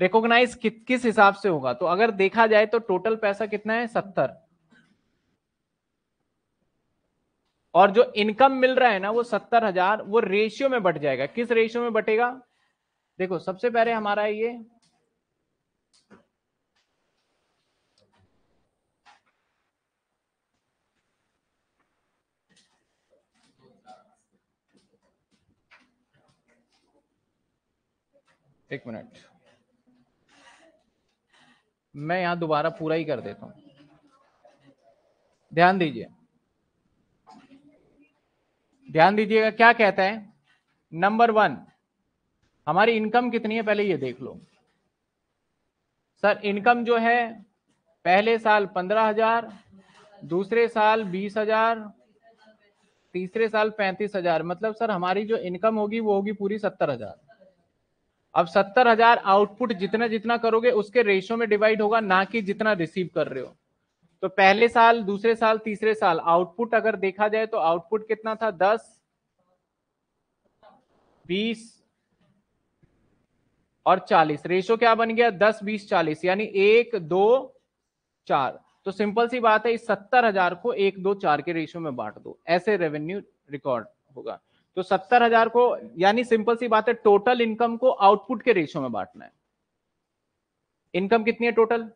recognise कि, किस हिसाब से होगा तो अगर देखा जाए तो टोटल पैसा कितना है सत्तर और जो इनकम मिल रहा है ना वो सत्तर हजार वो रेशियो में बट जाएगा किस रेशियो में बटेगा देखो सबसे पहले हमारा ये एक मिनट मैं यहां दोबारा पूरा ही कर देता हूं ध्यान दीजिए ध्यान दीजिएगा क्या कहता है नंबर वन हमारी इनकम कितनी है पहले ये देख लो सर इनकम जो है पहले साल पंद्रह हजार दूसरे साल बीस हजार तीसरे साल पैंतीस हजार मतलब सर हमारी जो इनकम होगी वो होगी पूरी सत्तर हजार अब सत्तर हजार आउटपुट जितना जितना करोगे उसके रेशियो में डिवाइड होगा ना कि जितना रिसीव कर रहे हो तो पहले साल दूसरे साल तीसरे साल आउटपुट अगर देखा जाए तो आउटपुट कितना था दस बीस और चालीस रेशो क्या बन गया दस बीस चालीस यानी एक दो चार तो सिंपल सी बात है इस सत्तर हजार को एक दो चार के रेशो में बांट दो ऐसे रेवेन्यू रिकॉर्ड होगा तो सत्तर हजार को यानी सिंपल सी बात है टोटल इनकम को आउटपुट के रेशो में बांटना है इनकम कितनी है टोटल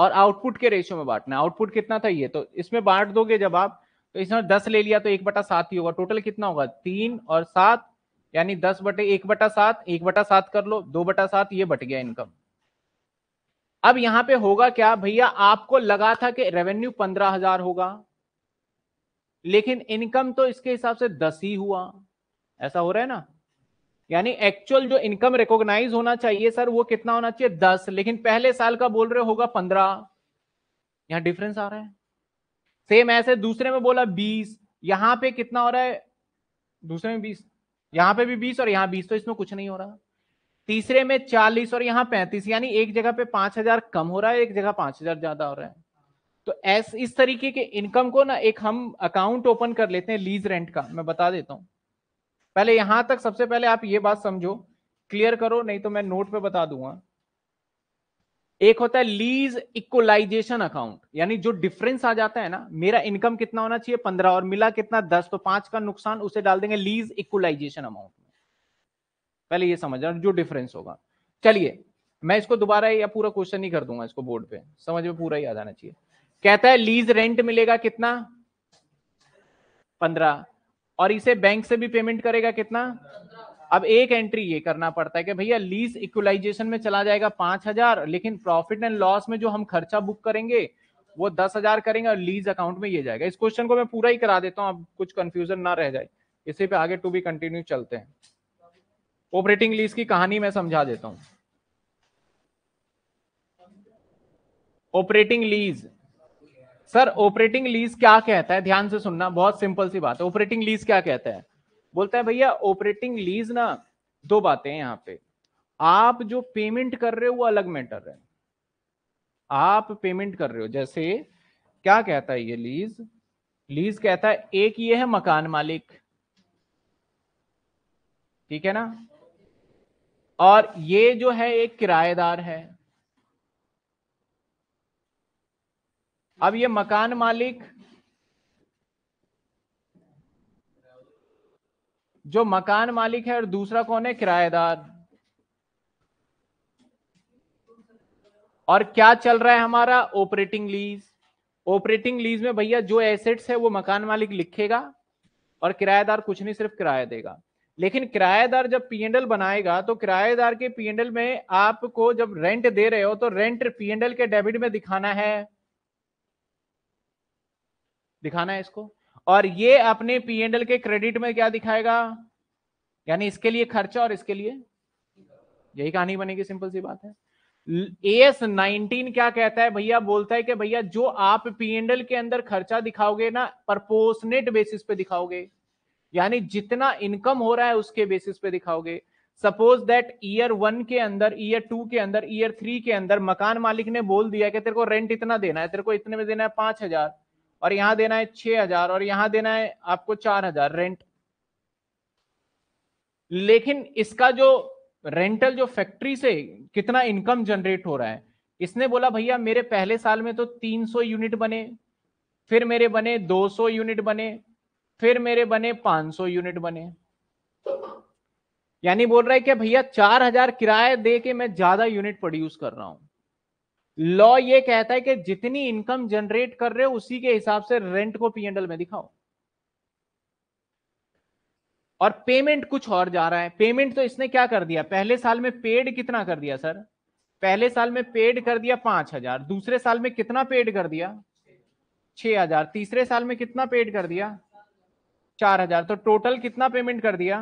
और आउटपुट के रेशियो में बांटना है आउटपुट कितना था ये तो इसमें बांट दोगे जब आप तो इसमें दस ले लिया तो एक बटा सात ही होगा टोटल कितना होगा तीन और सात यानी दस बटे एक बटा सात एक बटा सात कर लो दो बटा सात ये बट गया इनकम अब यहां पे होगा क्या भैया आपको लगा था कि रेवेन्यू पंद्रह हजार होगा लेकिन इनकम तो इसके हिसाब से दस ही हुआ ऐसा हो रहा है ना यानी एक्चुअल जो इनकम रिकॉग्नाइज होना चाहिए सर वो कितना होना चाहिए दस लेकिन पहले साल का बोल रहे होगा पंद्रह यहां डिफरेंस आ रहा है सेम ऐसे दूसरे में बोला बीस यहां पे कितना हो रहा है दूसरे में बीस यहां पे भी बीस और यहां बीस तो इसमें कुछ नहीं हो रहा तीसरे में चालीस और यहाँ पैंतीस यानी एक जगह पे पांच हजार कम हो रहा है एक जगह पांच हजार ज्यादा हो रहा है तो एस इस तरीके के इनकम को ना एक हम अकाउंट ओपन कर लेते हैं लीज रेंट का मैं बता देता हूँ पहले यहां तक सबसे पहले आप ये बात समझो क्लियर करो नहीं तो मैं नोट पे बता दूंगा एक होता है लीज इक्वलाइजेशन अकाउंट यानी जो डिफरेंस आ जाता है ना मेरा इनकम कितना होना चाहिए पंद्रह और मिला कितना दस तो पांच का नुकसान उसे डाल देंगे लीज इक्वलाइजेशन अमाउंट में पहले ये समझ जो डिफरेंस होगा चलिए मैं इसको दोबारा या पूरा क्वेश्चन नहीं कर दूंगा इसको बोर्ड पे समझ में पूरा ही याद आना चाहिए कहता है लीज रेंट मिलेगा कितना पंद्रह और इसे बैंक से भी पेमेंट करेगा कितना अब एक एंट्री ये करना पड़ता है कि भैया लीज इक्वलाइजेशन में चला जाएगा पांच हजार लेकिन प्रॉफिट एंड लॉस में जो हम खर्चा बुक करेंगे वो दस हजार करेंगे और लीज अकाउंट में ये जाएगा इस क्वेश्चन को मैं पूरा ही करा देता हूँ अब कुछ कंफ्यूजन ना रह जाए इसी पे आगे टू बी कंटिन्यू चलते हैं ऑपरेटिंग लीज की कहानी मैं समझा देता हूँ operating lease sir operating lease क्या कहता है ध्यान से सुनना बहुत सिंपल सी बात है ऑपरेटिंग लीज क्या कहता है बोलता है भैया ऑपरेटिंग लीज ना दो बातें हैं यहाँ पे आप जो पेमेंट कर रहे हो वो अलग मैटर है आप पेमेंट कर रहे हो जैसे क्या कहता है ये लीज लीज कहता है एक ये है मकान मालिक ठीक है ना और ये जो है एक किराएदार है अब ये मकान मालिक जो मकान मालिक है और दूसरा कौन है किराएदार और क्या चल रहा है हमारा ऑपरेटिंग लीज ऑपरेटिंग लीज में भैया जो एसेट्स है वो मकान मालिक लिखेगा और किराएदार कुछ नहीं सिर्फ किराया देगा लेकिन किराएदार जब पीएनएल बनाएगा तो किराएदार के पीएनएल में आपको जब रेंट दे रहे हो तो रेंट पीएनएल के डेबिट में दिखाना है दिखाना है इसको और ये अपने पी एंड एल के क्रेडिट में क्या दिखाएगा यानी इसके लिए खर्चा और इसके लिए यही कहानी बनेगी सिंपल सी बात है एस नाइनटीन क्या कहता है भैया बोलता है कि भैया जो आप पी एंडल के अंदर खर्चा दिखाओगे ना परपोसनेट बेसिस पे दिखाओगे यानी जितना इनकम हो रहा है उसके बेसिस पे दिखाओगे सपोज दैट ईयर वन के अंदर ईयर टू के अंदर ईयर थ्री के अंदर मकान मालिक ने बोल दिया कि तेरे को रेंट इतना देना है तेरे को इतने में देना है पांच हजार और यहां देना है छह हजार और यहां देना है आपको चार हजार रेंट लेकिन इसका जो रेंटल जो फैक्ट्री से कितना इनकम जनरेट हो रहा है इसने बोला भैया मेरे पहले साल में तो 300 यूनिट बने फिर मेरे बने 200 यूनिट बने फिर मेरे बने 500 यूनिट बने यानी बोल रहा है कि भैया 4000 किराया दे के मैं ज्यादा यूनिट प्रोड्यूस कर रहा हूं लॉ ये कहता है कि जितनी इनकम जनरेट कर रहे हो उसी के हिसाब से रेंट को पीएनएल में दिखाओ और पेमेंट कुछ और जा रहा है पेमेंट तो इसने क्या कर दिया पहले साल में पेड कितना कर दिया सर पहले साल में पेड कर दिया पांच हजार दूसरे साल में कितना पेड कर दिया छह हजार तीसरे साल में कितना पेड कर दिया चार हजार तो टोटल कितना पेमेंट कर दिया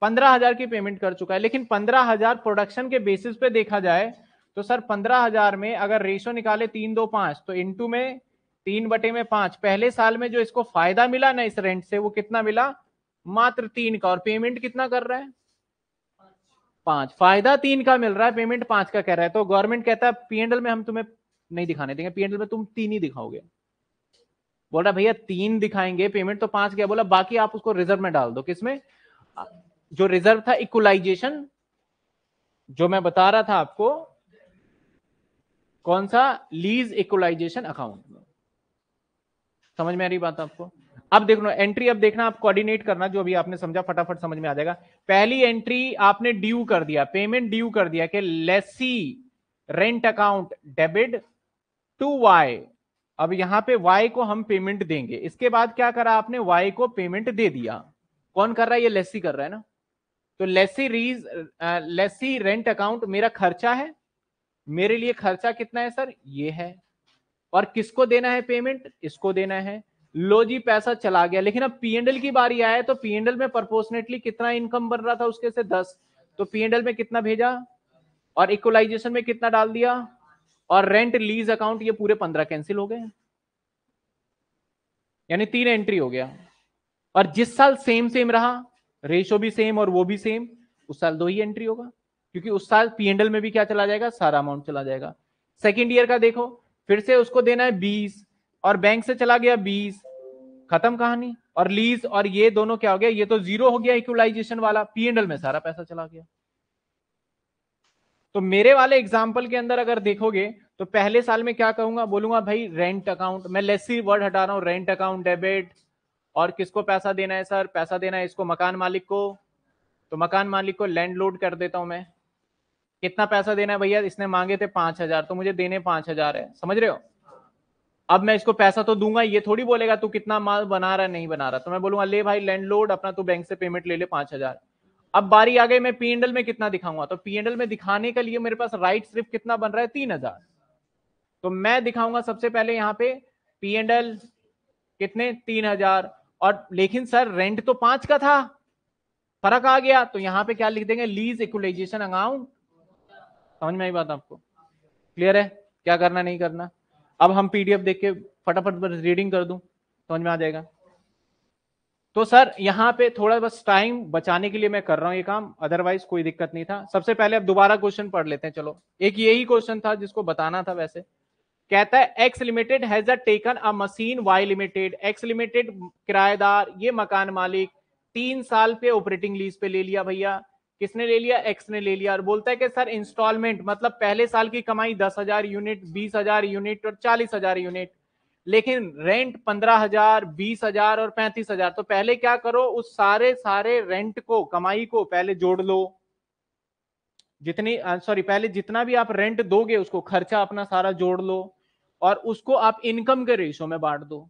पंद्रह हजार की पेमेंट कर चुका है लेकिन पंद्रह हजार प्रोडक्शन के बेसिस पे देखा जाए तो सर पंद्रह हजार में अगर रेशो निकाले तीन दो पांच तो इंटू में तीन बटे में पांच पहले साल में जो इसको फायदा मिला ना इस रेंट से वो कितना मिला मात्र तीन का और पेमेंट कितना कर रहा है पांच फायदा तीन का मिल रहा है पेमेंट पांच का कह रहा है तो गवर्नमेंट कहता है पीएनएल में हम तुम्हें नहीं दिखाने देंगे पीएनडल में तुम तीन ही दिखाओगे बोल रहा भैया तीन दिखाएंगे पेमेंट तो पांच गया बोला बाकी आप उसको रिजर्व में डाल दो किसमें जो रिजर्व था इक्वलाइजेशन जो मैं बता रहा था आपको कौन सा लीज इक्वलाइजेशन अकाउंट में समझ में आ रही बात आपको अब देख लो एंट्री अब देखना आप कोऑर्डिनेट करना जो अभी आपने समझा फटाफट समझ में आ जाएगा पहली एंट्री आपने ड्यू कर दिया पेमेंट ड्यू कर दिया कि lessee rent account debit to Y अब यहां पे वाई को हम पेमेंट देंगे इसके बाद क्या करा आपने वाई को पेमेंट दे दिया कौन कर रहा है ये लेसी कर रहा है ना तो लेसी रीज लेसी रेंट अकाउंट मेरा खर्चा है मेरे लिए खर्चा कितना है सर ये है और किसको देना है पेमेंट इसको देना है लो जी पैसा चला गया लेकिन अब पीएनडल की बारी आया तो पीएनडल में परपोर्सनेटली कितना इनकम बन रहा था उसके से दस तो पीएनडल में कितना भेजा और इक्वलाइजेशन में कितना डाल दिया और रेंट लीज अकाउंट ये पूरे पंद्रह कैंसिल हो गए यानी तीन एंट्री हो गया और जिस साल सेम सेम रहा रेशो भी सेम और वो भी सेम उस साल दो ही एंट्री होगा क्योंकि उस साल पीएनडल में भी क्या चला जाएगा सारा अमाउंट चला जाएगा सेकेंड ईयर का देखो फिर से उसको देना है बीस और बैंक से चला गया बीस खत्म कहानी और लीज और ये दोनों क्या हो गया ये तो जीरो हो गया इक्वलाइजेशन वाला पीएनडल में सारा पैसा चला गया तो मेरे वाले एग्जाम्पल के अंदर अगर देखोगे तो पहले साल में क्या कहूंगा बोलूंगा भाई रेंट अकाउंट मैं लेसी वर्ड हटा रहा हूं रेंट अकाउंट डेबिट और किसको पैसा देना है सर पैसा देना है इसको मकान मालिक को तो मकान मालिक को लैंड लोड कर देता हूं मैं कितना पैसा देना है भैया इसने मांगे थे पांच हजार तो मुझे देने पांच हजार है समझ रहे हो अब मैं इसको पैसा तो दूंगा ये थोड़ी बोलेगा तू कितना माल बना रहा है नहीं बना रहा तो मैं बोलूंगा ले भाई लैंडलॉर्ड अपना तू बैंक से पेमेंट ले ले पांच हजार अब बारी आ गई मैं पीएनडल में कितना दिखाऊंगा तो पीएनएल में दिखाने के लिए मेरे पास राइट सिर्फ कितना बन रहा है तीन हजार तो मैं दिखाऊंगा सबसे पहले यहाँ पे पीएनडल कितने तीन हजार और लेकिन सर रेंट तो पांच का था फर्क आ गया तो यहाँ पे क्या लिख देंगे लीज इक्वलाइजेशन अकाउंट समझ में आई बात आपको क्लियर है क्या करना नहीं करना अब हम पीडीएफ देख के फटाफट बस रीडिंग कर दूं समझ में आ जाएगा तो सर यहाँ पे थोड़ा बस टाइम बचाने के लिए मैं कर रहा हूँ ये काम अदरवाइज कोई दिक्कत नहीं था सबसे पहले अब दोबारा क्वेश्चन पढ़ लेते हैं चलो एक यही क्वेश्चन था जिसको बताना था वैसे कहता है X limited has taken a machine Y limited X limited किराएदार ये मकान मालिक तीन साल पे ऑपरेटिंग लीज पे ले लिया भैया किसने ले लिया एक्स ने ले लिया और बोलता है कि सर इंस्टॉलमेंट मतलब पहले साल की कमाई दस हजार यूनिट बीस हजार यूनिट और चालीस हजार यूनिट लेकिन रेंट पंद्रह हजार बीस हजार और पैंतीस हजार तो पहले क्या करो उस सारे सारे रेंट को कमाई को पहले जोड़ लो जितनी सॉरी पहले जितना भी आप रेंट दोगे उसको खर्चा अपना सारा जोड़ लो और उसको आप इनकम के रेशो में बांट दो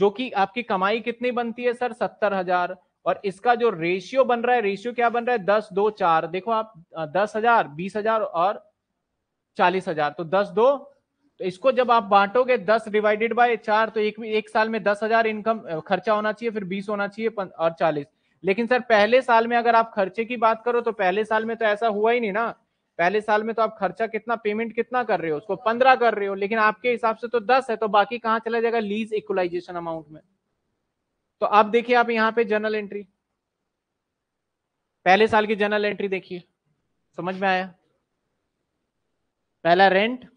जो कि आपकी कमाई कितनी बनती है सर सत्तर हजार और इसका जो रेशियो बन रहा है रेशियो क्या बन रहा है दस दो चार देखो आप दस हजार बीस हजार और चालीस हजार तो दस दो तो इसको जब आप बांटोगे दस डिवाइडेड बाय चार तो एक एक साल में दस हजार इनकम खर्चा होना चाहिए फिर बीस होना चाहिए और चालीस लेकिन सर पहले साल में अगर आप खर्चे की बात करो तो पहले साल में तो ऐसा हुआ ही नहीं ना पहले साल में तो आप खर्चा कितना पेमेंट कितना कर रहे हो उसको पंद्रह कर रहे हो लेकिन आपके हिसाब से तो दस है तो बाकी कहाँ चला जाएगा लीज इक्वलाइजेशन अमाउंट में तो अब देखिए आप यहां पे जर्नल एंट्री पहले साल की जनरल एंट्री देखिए समझ में आया पहला रेंट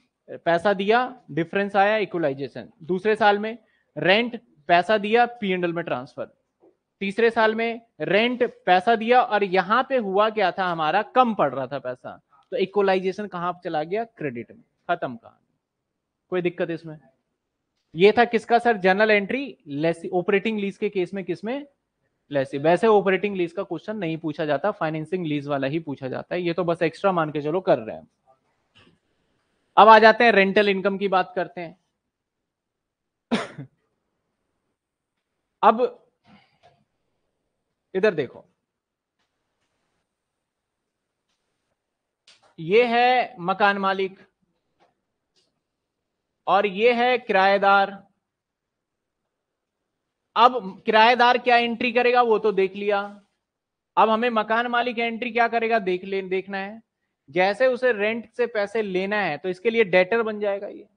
पैसा दिया डिफरेंस आया इक्वलाइजेशन दूसरे साल में रेंट पैसा दिया पीएनएल में ट्रांसफर तीसरे साल में रेंट पैसा दिया और यहां पे हुआ क्या था हमारा कम पड़ रहा था पैसा तो इक्वलाइजेशन कहां चला गया क्रेडिट में खत्म कहा कोई दिक्कत इसमें ये था किसका sir journal entry lessee operating lease के केस में किसमें लेसी वैसे ऑपरेटिंग लीज का क्वेश्चन नहीं पूछा जाता फाइनेंसिंग लीज वाला ही पूछा जाता है ये तो बस एक्स्ट्रा मान के चलो कर रहे हैं अब आ जाते हैं रेंटल इनकम की बात करते हैं अब इधर देखो ये है मकान मालिक और ये है किराएदार अब किराएदार क्या एंट्री करेगा वो तो देख लिया अब हमें मकान मालिक एंट्री क्या करेगा देख ले देखना है जैसे उसे रेंट से पैसे लेना है तो इसके लिए डेटर बन जाएगा ये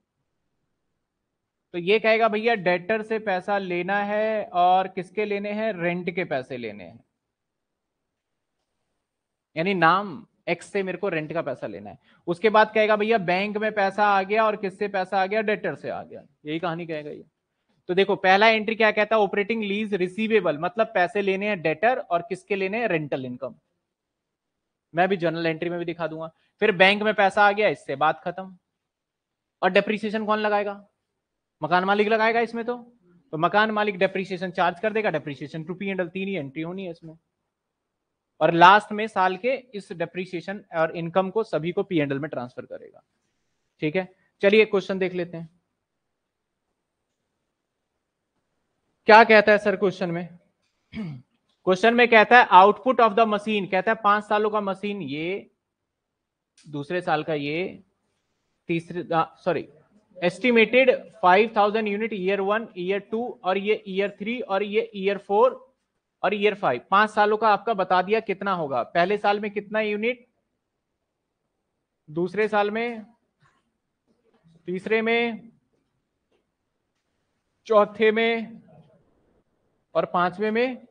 तो ये कहेगा भैया डेटर से पैसा लेना है और किसके लेने हैं रेंट के पैसे लेने हैं यानी नाम एक्स से मेरे को रेंट का पैसा लेना है उसके बाद कहेगा भैया बैंक में पैसा आ गया और किससे पैसा आ गया डेटर से आ गया यही कहानी कहेगा ये तो देखो पहला एंट्री क्या कहता है ऑपरेटिंग लीज रिसीवेबल मतलब पैसे लेने हैं डेटर और किसके लेने हैं रेंटल इनकम मैं भी जनरल एंट्री में भी दिखा दूंगा फिर बैंक में पैसा आ गया इससे बात खत्म और डेप्रीसिएशन कौन लगाएगा मकान मालिक लगाएगा इसमें तो, तो मकान मालिक डेप्रीसिएशन चार्ज कर देगा डेप्रीसिएशन टू पी एंडल तीन ही एंट्री होनी है इसमें और लास्ट में साल के इस डेप्रिसिएशन और इनकम को सभी को पी एंडल में ट्रांसफर करेगा ठीक है चलिए क्वेश्चन देख लेते हैं क्या कहता है सर क्वेश्चन में क्वेश्चन में कहता है आउटपुट ऑफ द मशीन कहता है पांच सालों का मशीन ये दूसरे साल का ये तीसरे sorry estimated five thousand unit year one year two और ये ईयर थ्री और ये ईयर फोर और ईयर फाइव पांच सालों का आपका बता दिया कितना होगा पहले साल में कितना यूनिट दूसरे साल में तीसरे में चौथे में और पांचवे में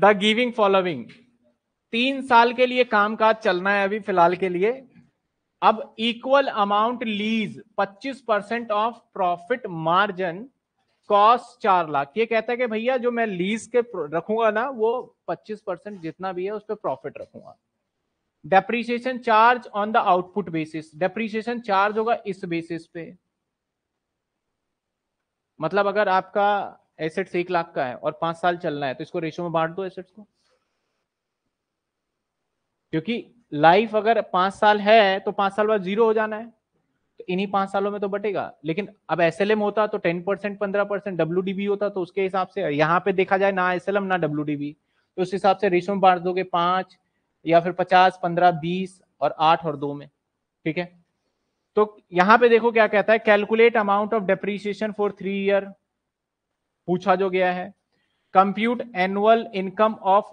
द गिविंग फॉलोविंग तीन साल के लिए कामकाज चलना है अभी फिलहाल के लिए अब equal amount lease 25 percent of profit margin cost चार लाख ये कहता है कि भैया जो मैं लीज के रखूंगा ना वो पच्चीस परसेंट जितना भी है उस पर प्रॉफिट रखूंगा depreciation charge on the output basis depreciation charge होगा इस बेसिस पे मतलब अगर आपका एसेट्स एक लाख का है और पांच साल चलना है तो इसको रेशो में बांट दो एसेट्स को क्योंकि लाइफ अगर पांच साल है तो पांच साल बाद जीरो हो जाना है तो इन्हीं पांच सालों में तो बटेगा लेकिन अब एस होता तो टेन परसेंट पंद्रह परसेंट डब्ल्यू होता तो उसके हिसाब से यहाँ पे देखा जाए ना एस ना डब्ल्यू तो उस हिसाब से रेशो में बांट दोगे पांच या फिर पचास पंद्रह बीस और आठ और दो में ठीक है तो यहां पे देखो क्या कहता है calculate amount of depreciation for three year पूछा जो गया है कंप्यूट एनुअल इनकम ऑफ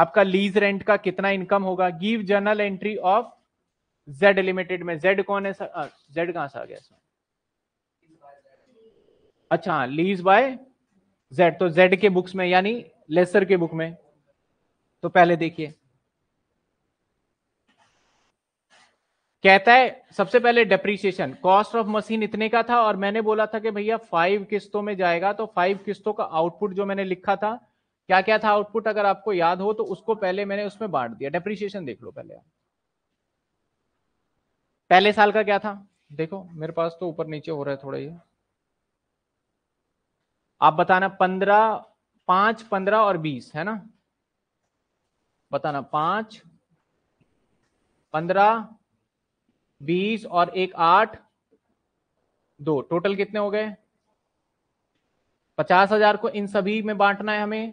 आपका लीज रेंट का कितना इनकम होगा give journal entry of Z limited में Z कौन है सर Z कहां से आ गया सर अच्छा लीज हाँ, बाय Z तो Z के बुक्स में यानी लेसर के बुक में तो पहले देखिए कहता है सबसे पहले डेप्रीसिएशन कॉस्ट ऑफ मशीन इतने का था और मैंने बोला था कि भैया फाइव किस्तों में जाएगा तो फाइव किस्तों का आउटपुट जो मैंने लिखा था क्या क्या था आउटपुट अगर आपको याद हो तो उसको पहले मैंने उसमें बांट दिया डेप्रीसिएशन देख लो पहले आप पहले साल का क्या था देखो मेरे पास तो ऊपर नीचे हो रहा है थोड़ा ये आप बताना पंद्रह पांच पंद्रह और बीस है ना बताना पांच पंद्रह बीस और एक आठ दो टोटल कितने हो गए पचास हजार को इन सभी में बांटना है हमें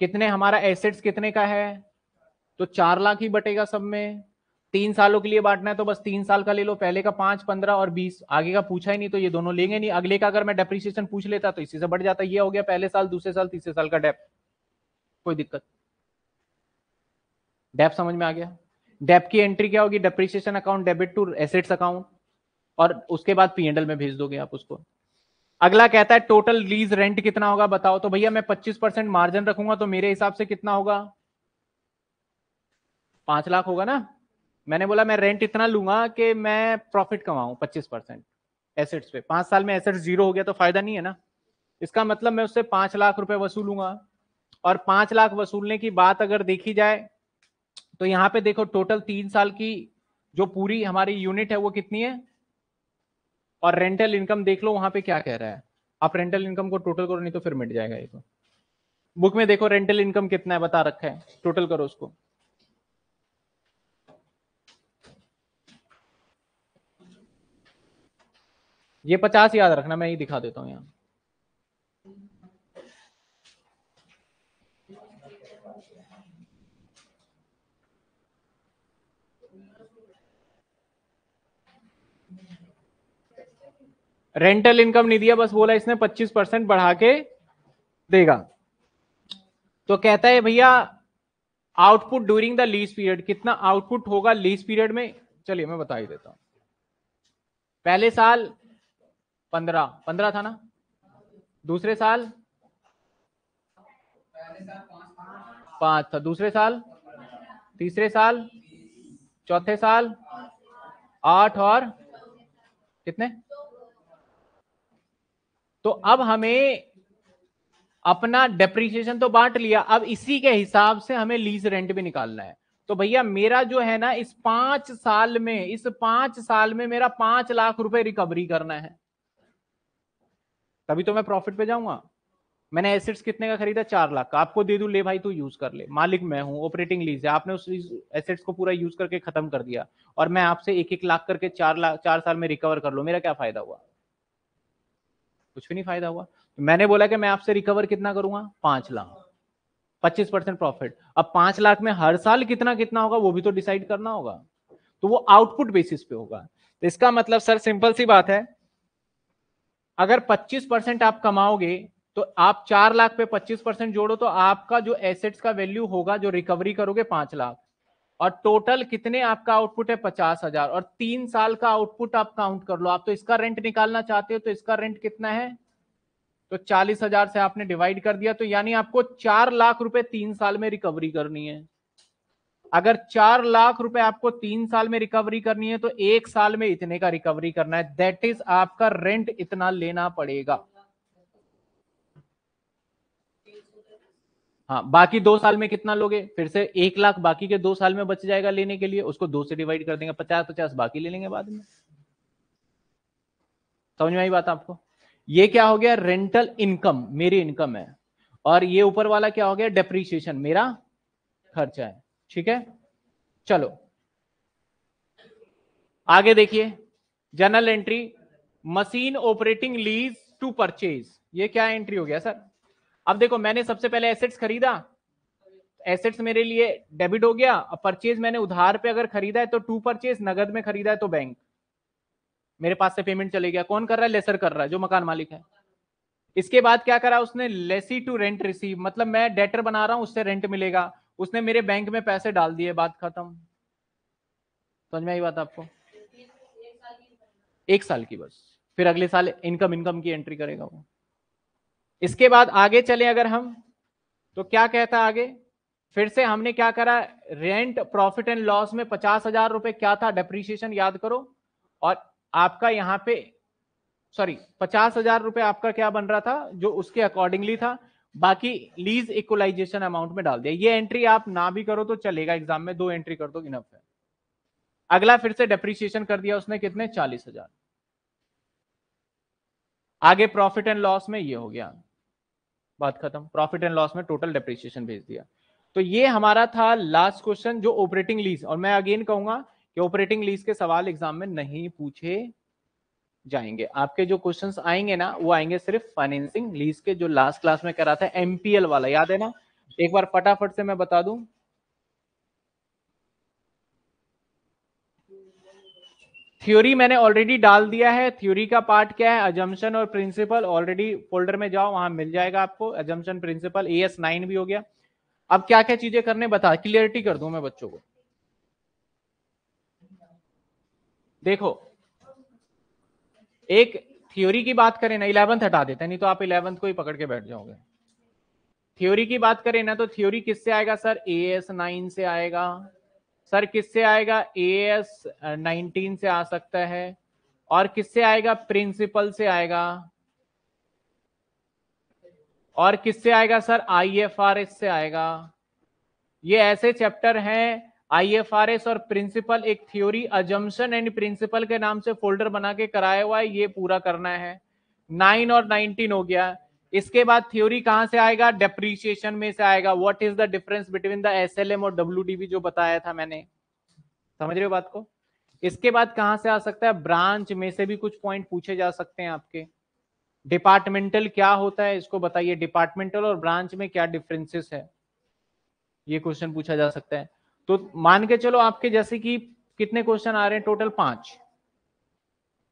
कितने हमारा एसेट्स कितने का है तो चार लाख ही बटेगा सब में तीन सालों के लिए बांटना है तो बस तीन साल का ले लो पहले का पांच पंद्रह और बीस आगे का पूछा ही नहीं तो ये दोनों लेंगे नहीं अगले का अगर मैं डेप्रिसिएशन पूछ लेता तो इसी से बढ़ जाता ये हो गया पहले साल दूसरे साल तीसरे साल का डेप कोई दिक्कत डेप समझ में आ गया डेप की एंट्री क्या होगी depreciation account debit to assets account और उसके बाद पीएनएल में भेज दोगे आप उसको अगला कहता है टोटल लीज रेंट कितना होगा बताओ तो भैया मैं 25 परसेंट मार्जिन रखूंगा तो मेरे हिसाब से कितना होगा पांच लाख होगा ना मैंने बोला मैं रेंट इतना लूंगा कि मैं प्रॉफिट कमाऊं पच्चीस परसेंट एसेट्स पे पांच साल में एसेट्स जीरो हो गया तो फायदा नहीं है ना इसका मतलब मैं उससे पांच लाख रुपए वसूलूंगा और पांच लाख वसूलने की बात अगर देखी जाए तो यहाँ पे देखो टोटल तीन साल की जो पूरी हमारी यूनिट है वो कितनी है और रेंटल इनकम देख लो वहां पे क्या कह रहा है आप रेंटल इनकम को टोटल करो नहीं तो फिर मिट जाएगा ये तो बुक में देखो रेंटल इनकम कितना है बता रखा है टोटल करो उसको ये पचास याद रखना मैं ही दिखा देता हूँ यहाँ रेंटल इनकम नहीं दिया बस बोला इसने 25 परसेंट बढ़ा के देगा तो कहता है भैया output during the lease period कितना आउटपुट होगा लीज पीरियड में चलिए मैं बता ही देता हूं पहले साल पंद्रह पंद्रह था ना दूसरे साल पांच था दूसरे साल तीसरे साल चौथे साल आठ और कितने तो अब हमें अपना डेप्रिसिएशन तो बांट लिया अब इसी के हिसाब से हमें लीज रेंट भी निकालना है तो भैया मेरा जो है ना इस पांच साल में इस पांच साल में मेरा पांच लाख रुपए रिकवरी करना है तभी तो मैं प्रॉफिट पे जाऊंगा मैंने एसेट्स कितने का खरीदा चार लाख का आपको दे दू ले भाई तू यूज कर ले मालिक मैं हूँ ऑपरेटिंग लीज है आपने उस एसेट्स को पूरा यूज करके खत्म कर दिया और मैं आपसे एक एक लाख करके चार लाख चार साल में रिकवर कर लो मेरा क्या फायदा हुआ कुछ भी नहीं फायदा हुआ तो मैंने बोला कि मैं आपसे रिकवर कितना करूंगा पांच लाख पच्चीस परसेंट प्रॉफिट अब पांच लाख में हर साल कितना कितना होगा वो भी तो डिसाइड करना होगा तो वो आउटपुट बेसिस पे होगा तो इसका मतलब सर सिंपल सी बात है अगर 25 परसेंट आप कमाओगे तो आप चार लाख पे 25 परसेंट जोड़ो तो आपका जो एसेट्स का वैल्यू होगा जो रिकवरी करोगे पांच लाख और टोटल कितने आपका आउटपुट है पचास हजार और तीन साल का आउटपुट आप काउंट कर लो आप तो इसका रेंट निकालना चाहते हो तो इसका रेंट कितना है तो चालीस हजार से आपने डिवाइड कर दिया तो यानी आपको चार लाख रुपए तीन साल में रिकवरी करनी है अगर चार लाख रुपए आपको तीन साल में रिकवरी करनी है तो एक साल में इतने का रिकवरी करना है दैट इज आपका रेंट इतना लेना पड़ेगा हाँ बाकी दो साल में कितना लोगे फिर से एक लाख बाकी के दो साल में बच जाएगा लेने के लिए उसको दो से डिवाइड कर देंगे पचास पचास बाकी ले लेंगे बाद में समझ में आई बात आपको ये क्या हो गया रेंटल इनकम मेरी इनकम है और ये ऊपर वाला क्या हो गया डेप्रीशिएशन मेरा खर्चा है ठीक है चलो आगे देखिए journal entry machine operating lease to purchase ये क्या एंट्री हो गया सर अब देखो मैंने सबसे पहले एसेट्स खरीदा एसेट्स मेरे लिए डेबिट हो गया अब परचेज मैंने उधार पे अगर खरीदा है तो टू परचेज नगद में खरीदा है तो बैंक मेरे पास से पेमेंट चले गया कौन कर रहा है लेसर कर रहा है जो मकान मालिक है इसके बाद क्या करा उसने लेसी टू रेंट रिसीव मतलब मैं डेटर बना रहा हूं उससे रेंट मिलेगा उसने मेरे बैंक में पैसे डाल दिए बात खत्म समझ में आई बात आपको एक साल की बस फिर अगले साल इनकम इनकम की एंट्री करेगा वो इसके बाद आगे चले अगर हम तो क्या कहता आगे फिर से हमने क्या करा रेंट प्रॉफिट एंड लॉस में पचास हजार रुपए क्या था डेप्रिसिएशन याद करो और आपका यहां पे सॉरी पचास हजार रुपए आपका क्या बन रहा था जो उसके अकॉर्डिंगली था बाकी लीज इक्वलाइजेशन अमाउंट में डाल दिया ये एंट्री आप ना भी करो तो चलेगा एग्जाम में दो एंट्री कर दो इनफ है अगला फिर से डेप्रिसिएशन कर दिया उसने कितने चालीस हजार आगे प्रॉफिट एंड लॉस में ये हो गया बात खत्म प्रॉफिट एंड लॉस में टोटल डेप्रिसिएशन भेज दिया तो ये हमारा था लास्ट क्वेश्चन जो ऑपरेटिंग लीज और मैं अगेन कहूंगा कि ऑपरेटिंग लीज के सवाल एग्जाम में नहीं पूछे जाएंगे आपके जो क्वेश्चंस आएंगे ना वो आएंगे सिर्फ फाइनेंसिंग लीज के जो लास्ट क्लास में करा था एमपीएल वाला याद है ना एक बार फटाफट से मैं बता दू थ्योरी मैंने ऑलरेडी डाल दिया है थ्योरी का पार्ट क्या है अजम्पन और प्रिंसिपल ऑलरेडी फोल्डर में जाओ वहां मिल जाएगा आपको assumption principal A S nine भी हो गया अब क्या क्या चीजें करने बता क्लियरिटी कर दू मैं बच्चों को देखो एक थ्योरी की बात करें ना इलेवंथ हटा देते नहीं तो आप इलेवंथ को ही पकड़ के बैठ जाओगे थ्योरी की बात करें ना तो थ्योरी किससे आएगा सर ए एस नाइन से आएगा सर किससे आएगा ए एस नाइनटीन से आ सकता है और किससे आएगा प्रिंसिपल से आएगा और किससे आएगा sir I F R S से आएगा ये ऐसे चैप्टर हैं आईएफआरएस और प्रिंसिपल एक थ्योरी अजम्पन एंड प्रिंसिपल के नाम से फोल्डर बना के कराया हुआ है ये पूरा करना है नाइन और नाइनटीन हो गया इसके बाद थ्योरी कहाँ से आएगा डेप्रीशिएशन में से आएगा what is the difference between the SLM और डब्ल्यू जो बताया था मैंने समझ रहे हो बात को इसके बाद कहां से आ सकता है ब्रांच में से भी कुछ पॉइंट पूछे जा सकते हैं आपके डिपार्टमेंटल क्या होता है इसको बताइए डिपार्टमेंटल और ब्रांच में क्या डिफरेंसेस है ये क्वेश्चन पूछा जा सकता है तो मान के चलो आपके जैसे कि कितने क्वेश्चन आ रहे हैं टोटल पांच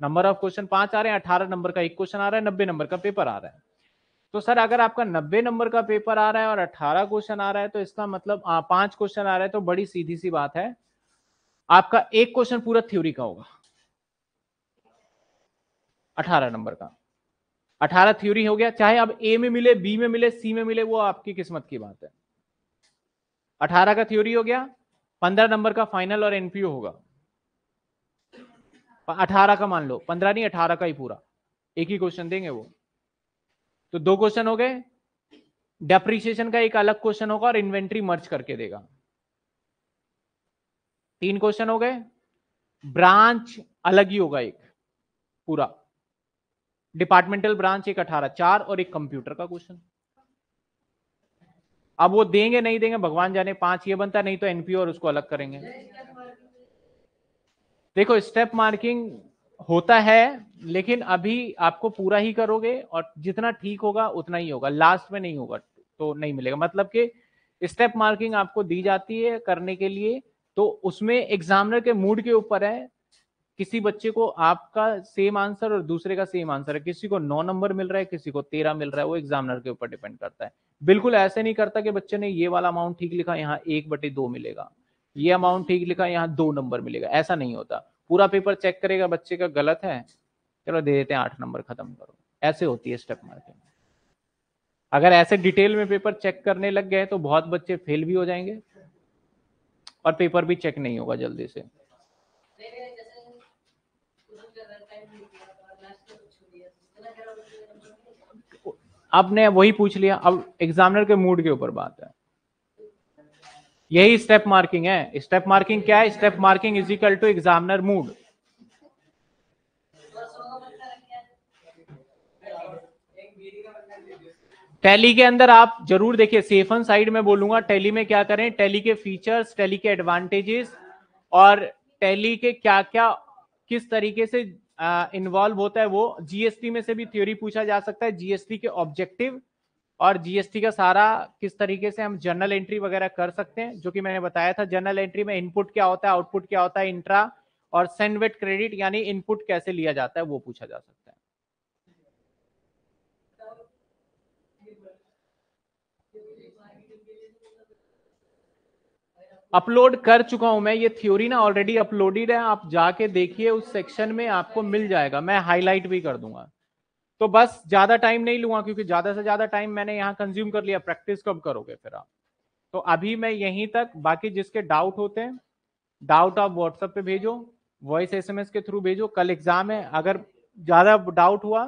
नंबर ऑफ क्वेश्चन पांच आ रहे हैं अठारह नंबर का एक क्वेश्चन आ रहा है नब्बे नंबर का पेपर आ रहा है तो सर अगर आपका नब्बे नंबर का पेपर आ रहा है और अठारह क्वेश्चन आ रहा है तो इसका मतलब पांच क्वेश्चन आ रहा है तो बड़ी सीधी सी बात है आपका एक क्वेश्चन पूरा थ्योरी का होगा अठारह नंबर का अठारह थ्योरी हो गया चाहे आप ए में मिले बी में मिले सी में मिले वो आपकी किस्मत की बात है अठारह का थ्योरी हो गया पंद्रह नंबर का फाइनल और एनपीओ होगा अठारह का मान लो पंद्रह नहीं अठारह का ही पूरा एक ही क्वेश्चन देंगे वो तो दो क्वेश्चन हो गए डेप्रिसिएशन का एक अलग क्वेश्चन होगा और इन्वेंट्री मर्ज करके देगा तीन क्वेश्चन हो गए ब्रांच अलग ही होगा एक पूरा डिपार्टमेंटल ब्रांच एक अठारह चार और एक कंप्यूटर का क्वेश्चन अब वो देंगे नहीं देंगे भगवान जाने पांच ये बनता नहीं तो एनपीओ और उसको अलग करेंगे देखो स्टेप मार्किंग होता है लेकिन अभी आपको पूरा ही करोगे और जितना ठीक होगा उतना ही होगा लास्ट में नहीं होगा तो नहीं मिलेगा मतलब कि स्टेप मार्किंग आपको दी जाती है करने के लिए तो उसमें एग्जामिनर के मूड के ऊपर है किसी बच्चे को आपका सेम आंसर और दूसरे का सेम आंसर है किसी को नौ नंबर मिल रहा है किसी को तेरह मिल रहा है वो एग्जामिनर के ऊपर डिपेंड करता है बिल्कुल ऐसे नहीं करता कि बच्चे ने ये वाला अमाउंट ठीक लिखा यहाँ एक बटे दो मिलेगा ये अमाउंट ठीक लिखा यहाँ दो नंबर मिलेगा ऐसा नहीं होता पूरा पेपर चेक करेगा बच्चे का गलत है चलो दे देते हैं आठ नंबर खत्म करो ऐसे होती है स्टेप मार्किंग अगर ऐसे डिटेल में पेपर चेक करने लग गए तो बहुत बच्चे फेल भी हो जाएंगे और पेपर भी चेक नहीं होगा जल्दी से आपने वही पूछ लिया अब एग्जामिनर के मूड के ऊपर बात है यही स्टेप मार्किंग है स्टेप मार्किंग क्या है step marking is equal to examiner mood Tally के अंदर आप जरूर देखिए सेफन साइड में बोलूंगा टैली में क्या करें टैली के फीचर्स टैली के एडवांटेजेस और टैली के क्या क्या किस तरीके से इन्वॉल्व uh, होता है वो जीएसटी में से भी थ्योरी पूछा जा सकता है जीएसटी के ऑब्जेक्टिव और जीएसटी का सारा किस तरीके से हम जर्नल एंट्री वगैरह कर सकते हैं जो कि मैंने बताया था जर्नल एंट्री में इनपुट क्या होता है आउटपुट क्या होता है इंट्रा और सेंडवेट क्रेडिट यानी इनपुट कैसे लिया जाता है वो पूछा जा सकता है अपलोड कर चुका हूं मैं ये थ्योरी ना ऑलरेडी अपलोडेड है आप जाके देखिए उस सेक्शन में आपको मिल जाएगा मैं हाईलाइट भी कर दूंगा तो बस ज्यादा टाइम नहीं लूंगा क्योंकि ज्यादा से ज्यादा टाइम मैंने यहाँ कंज्यूम कर लिया प्रैक्टिस कब करोगे फिर आप तो अभी मैं यहीं तक बाकी जिसके डाउट होते हैं डाउट आप व्हाट्सएप पे भेजो वॉइस एसएमएस के थ्रू भेजो कल एग्जाम है अगर ज्यादा डाउट हुआ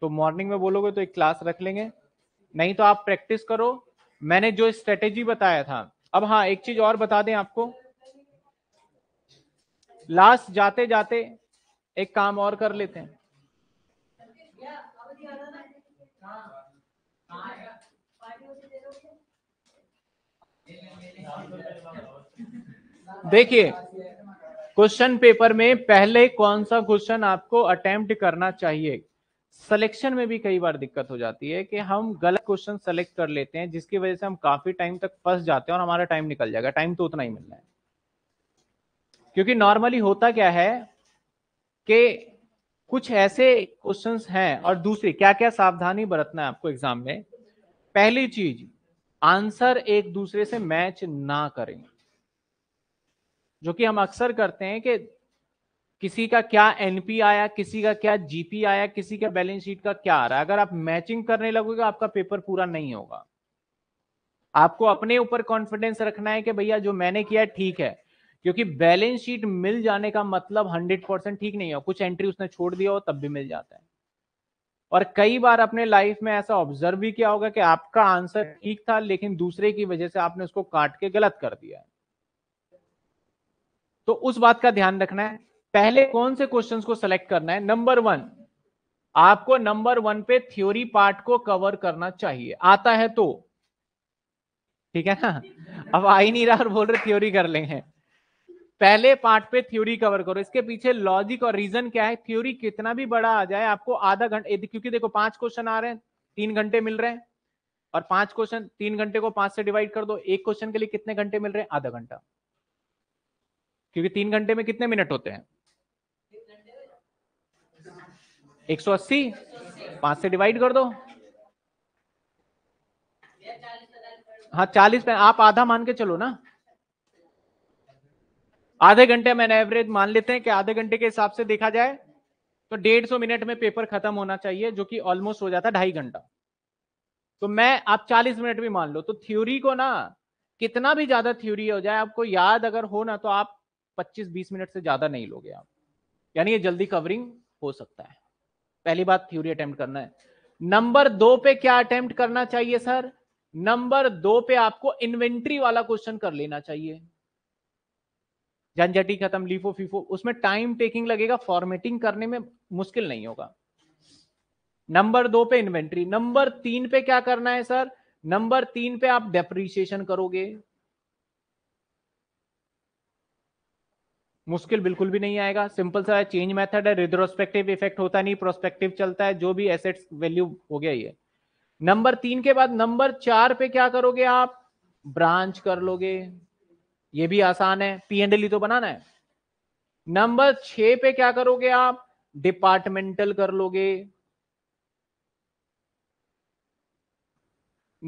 तो मॉर्निंग में बोलोगे तो एक क्लास रख लेंगे नहीं तो आप प्रैक्टिस करो मैंने जो स्ट्रेटेजी बताया था अब हाँ एक चीज और बता दें आपको लास्ट जाते जाते एक काम और कर लेते हैं देखिए क्वेश्चन पेपर में पहले कौन सा क्वेश्चन आपको अटेम्प्ट करना चाहिए सिलेक्शन में भी कई बार दिक्कत हो जाती है कि हम गलत क्वेश्चन सेलेक्ट कर लेते हैं जिसकी वजह से हम काफी टाइम तक फंस जाते हैं और हमारा टाइम निकल जाएगा टाइम तो उतना ही मिलना है क्योंकि नॉर्मली होता क्या है कि कुछ ऐसे क्वेश्चन हैं और दूसरे क्या क्या सावधानी बरतना है आपको एग्जाम में पहली चीज आंसर एक दूसरे से मैच ना करें जो कि हम अक्सर करते हैं कि किसी का क्या एनपी आया किसी का क्या जीपी आया किसी का बैलेंस शीट का क्या आ रहा है अगर आप मैचिंग करने लगोगे आपका पेपर पूरा नहीं होगा आपको अपने ऊपर कॉन्फिडेंस रखना है कि भैया जो मैंने किया ठीक है क्योंकि बैलेंस शीट मिल जाने का मतलब हंड्रेड परसेंट ठीक नहीं हो कुछ एंट्री उसने छोड़ दिया हो तब भी मिल जाता है और कई बार अपने लाइफ में ऐसा ऑब्जर्व भी किया होगा कि आपका आंसर ठीक था लेकिन दूसरे की वजह से आपने उसको काट के गलत कर दिया है तो उस बात का ध्यान रखना है पहले कौन से क्वेश्चंस को सेलेक्ट करना है नंबर वन आपको नंबर वन पे थ्योरी पार्ट को कवर करना चाहिए आता है तो ठीक है ना अब आई नहीं रहा और बोल रहे थ्योरी कर लेंगे पहले पार्ट पे थ्योरी कवर करो इसके पीछे लॉजिक और रीजन क्या है थ्योरी कितना भी बड़ा आ जाए आपको आधा घंटे क्योंकि देखो पांच क्वेश्चन आ रहे हैं तीन घंटे मिल रहे हैं और पांच क्वेश्चन तीन घंटे को पांच से डिवाइड कर दो एक क्वेश्चन के लिए कितने घंटे मिल रहे हैं आधा घंटा क्योंकि तीन घंटे में कितने मिनट होते हैं एक सौ अस्सी पांच से डिवाइड कर दो हाँ चालीस में आप आधा मान के चलो ना आधे घंटे मैंने एवरेज मान लेते हैं कि आधे घंटे के हिसाब से देखा जाए तो डेढ़ सौ मिनट में पेपर खत्म होना चाहिए जो कि ऑलमोस्ट हो जाता है ढाई घंटा तो मैं आप चालीस मिनट भी मान लो तो थ्योरी को ना कितना भी ज्यादा थ्योरी हो जाए आपको याद अगर हो ना तो आप पच्चीस बीस मिनट से ज्यादा नहीं लोगे आप यानी ये जल्दी कवरिंग हो सकता है पहली बात थ्योरी अटेम्प्ट करना है नंबर दो पे क्या अटेम्प्ट करना चाहिए सर नंबर दो पे आपको इन्वेंट्री वाला क्वेश्चन कर लेना चाहिए झंझटी खत्म लीफो फीफो उसमें टाइम टेकिंग लगेगा फॉर्मेटिंग करने में मुश्किल नहीं होगा नंबर दो पे इन्वेंट्री नंबर तीन पे क्या करना है सर नंबर तीन पे आप डेप्रीशिएशन करोगे मुश्किल बिल्कुल भी नहीं आएगा सिंपल सा चेंज मेथड है रिद्रोस्पेक्टिव इफेक्ट होता नहीं प्रोस्पेक्टिव चलता है जो भी एसेट्स वैल्यू हो गया ये नंबर तीन के बाद नंबर चार पे क्या करोगे आप ब्रांच कर लोगे ये भी आसान है पी एंड एल तो बनाना है नंबर छ पे क्या करोगे आप डिपार्टमेंटल कर लोगे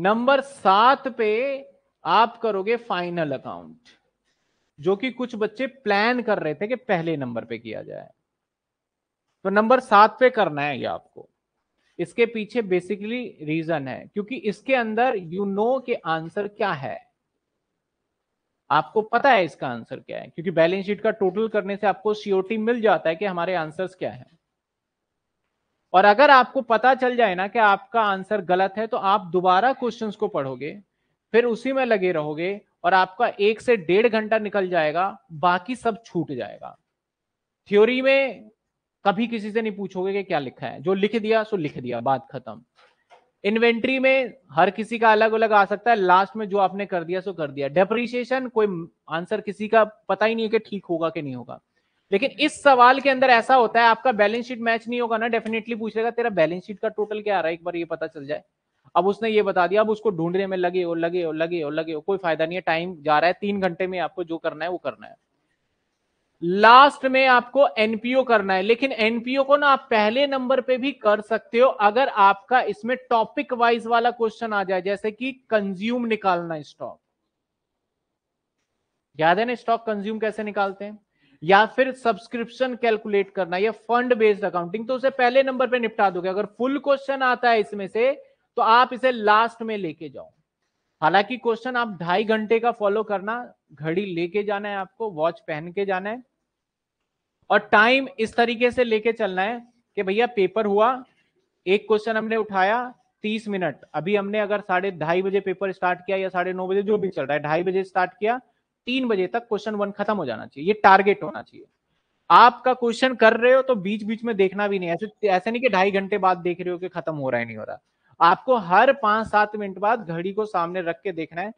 नंबर सात पे आप करोगे फाइनल अकाउंट जो कि कुछ बच्चे प्लान कर रहे थे कि पहले नंबर पे किया जाए तो नंबर सात पे करना है ये आपको इसके पीछे बेसिकली रीजन है क्योंकि इसके अंदर यू you नो know के आंसर क्या है आपको पता है इसका आंसर क्या है क्योंकि बैलेंस शीट का टोटल करने से आपको सीओटी मिल जाता है कि हमारे आंसर्स क्या है और अगर आपको पता चल जाए ना कि आपका आंसर गलत है तो आप दोबारा क्वेश्चंस को पढ़ोगे फिर उसी में लगे रहोगे और आपका एक से डेढ़ घंटा निकल जाएगा बाकी सब छूट जाएगा थ्योरी में कभी किसी से नहीं पूछोगे कि क्या लिखा है जो लिख दिया सो लिख दिया बात खत्म इन्वेंट्री में हर किसी का अलग अलग आ सकता है लास्ट में जो आपने कर दिया सो कर दिया डेप्रिशिएशन कोई आंसर किसी का पता ही नहीं है कि ठीक होगा कि नहीं होगा लेकिन इस सवाल के अंदर ऐसा होता है आपका बैलेंस शीट मैच नहीं होगा ना डेफिनेटली पूछेगा तेरा बैलेंस शीट का टोटल क्या आ रहा है एक बार ये पता चल जाए अब उसने ये बता दिया अब उसको ढूंढने में लगे और लगे और लगे और लगे और कोई फायदा नहीं है टाइम जा रहा है तीन घंटे में आपको जो करना है वो करना है लास्ट में आपको एनपीओ करना है लेकिन एनपीओ को ना आप पहले नंबर पे भी कर सकते हो अगर आपका इसमें टॉपिक वाइज वाला क्वेश्चन आ जाए जैसे कि कंज्यूम निकालना स्टॉक याद है ना स्टॉक कंज्यूम कैसे निकालते हैं या फिर सब्सक्रिप्शन कैलकुलेट करना या फंड बेस्ड अकाउंटिंग तो उसे पहले नंबर पे निपटा दोगे अगर फुल क्वेश्चन आता है इसमें से तो आप इसे लास्ट में लेके जाओ हालांकि क्वेश्चन आप ढाई घंटे का फॉलो करना घड़ी लेके जाना है आपको वॉच पहन के जाना है और टाइम इस तरीके से लेके चलना है कि भैया पेपर हुआ एक क्वेश्चन हमने उठाया तीस मिनट अभी हमने अगर साढ़े ढाई बजे पेपर स्टार्ट किया या साढ़े नौ बजे जो भी चल रहा है ढाई बजे स्टार्ट किया तीन बजे तक क्वेश्चन वन खत्म हो जाना चाहिए ये टारगेट होना चाहिए आपका क्वेश्चन कर रहे हो तो बीच बीच में देखना भी नहीं ऐसे ऐसे नहीं कि ढाई घंटे बाद देख रहे हो कि खत्म हो रहा है नहीं हो रहा आपको हर पांच सात मिनट बाद घड़ी को सामने रख के देखना है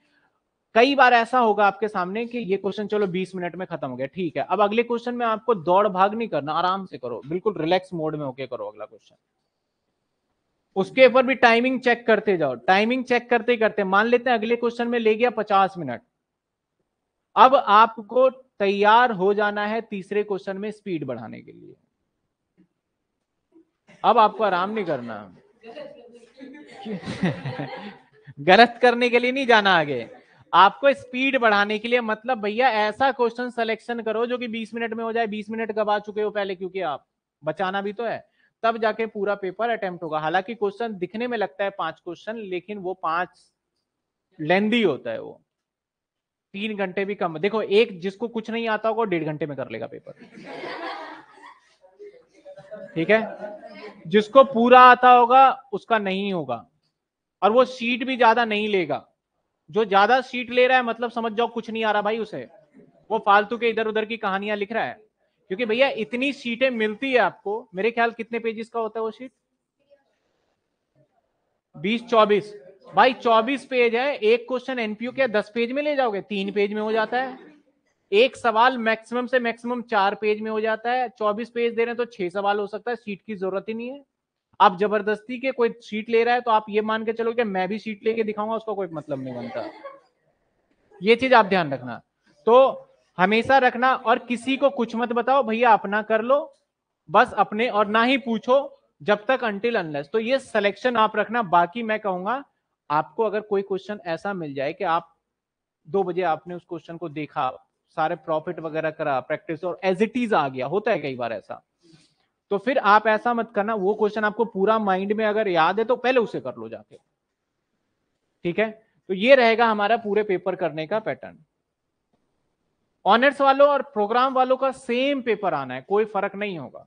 कई बार ऐसा होगा आपके सामने कि ये क्वेश्चन चलो 20 मिनट में खत्म हो गया ठीक है अब अगले क्वेश्चन में आपको दौड़ भाग नहीं करना आराम से करो बिल्कुल रिलैक्स मोड में होके करो अगला क्वेश्चन उसके ऊपर भी टाइमिंग चेक करते जाओ टाइमिंग चेक करते करते मान लेते हैं अगले क्वेश्चन में ले गया पचास मिनट अब आपको तैयार हो जाना है तीसरे क्वेश्चन में स्पीड बढ़ाने के लिए अब आपको आराम नहीं करना गलत करने के लिए नहीं जाना आगे आपको स्पीड बढ़ाने के लिए मतलब भैया ऐसा क्वेश्चन सिलेक्शन करो जो कि 20 मिनट में हो जाए 20 मिनट गवा चुके हो पहले क्योंकि आप बचाना भी तो है तब जाके पूरा पेपर अटेम्प्ट होगा हालांकि क्वेश्चन दिखने में लगता है पांच क्वेश्चन लेकिन वो पांच लेंदी होता है वो तीन घंटे भी कम देखो एक जिसको कुछ नहीं आता होगा डेढ़ घंटे में कर लेगा पेपर ठीक है जिसको पूरा आता होगा उसका नहीं होगा और वो सीट भी ज्यादा नहीं लेगा जो ज्यादा सीट ले रहा है मतलब समझ जाओ कुछ नहीं आ रहा भाई उसे वो फालतू के इधर उधर की कहानियां लिख रहा है क्योंकि भैया इतनी सीटें मिलती है आपको मेरे ख्याल कितने पेजेस का होता है वो सीट बीस चौबीस भाई चौबीस पेज है एक क्वेश्चन एनपीयू के दस पेज में ले जाओगे तीन पेज में हो जाता है एक सवाल मैक्सिमम से मैक्सिमम चार पेज में हो जाता है चौबीस पेज दे रहे हैं तो छह सवाल हो सकता है सीट की जरूरत ही नहीं है आप जबरदस्ती के कोई सीट ले रहा है तो आप ये मान के चलो कि मैं भी सीट लेके दिखाऊंगा उसका कोई मतलब नहीं बनता ये चीज आप ध्यान रखना तो हमेशा रखना और किसी को कुछ मत बताओ भैया अपना कर लो बस अपने और ना ही पूछो जब तक अंटिल अनलेस तो ये सिलेक्शन आप रखना बाकी मैं कहूंगा आपको अगर कोई क्वेश्चन ऐसा मिल जाए कि आप दो बजे आपने उस क्वेश्चन को देखा सारे प्रॉफिट वगैरह करा प्रैक्टिस और एज इट इज आ गया होता है कई बार ऐसा तो फिर आप ऐसा मत करना वो क्वेश्चन आपको पूरा माइंड में अगर याद है तो पहले उसे कर लो जाके ठीक है तो ये रहेगा हमारा पूरे पेपर करने का पैटर्न ऑनर्स वालों और प्रोग्राम वालों का सेम पेपर आना है कोई फर्क नहीं होगा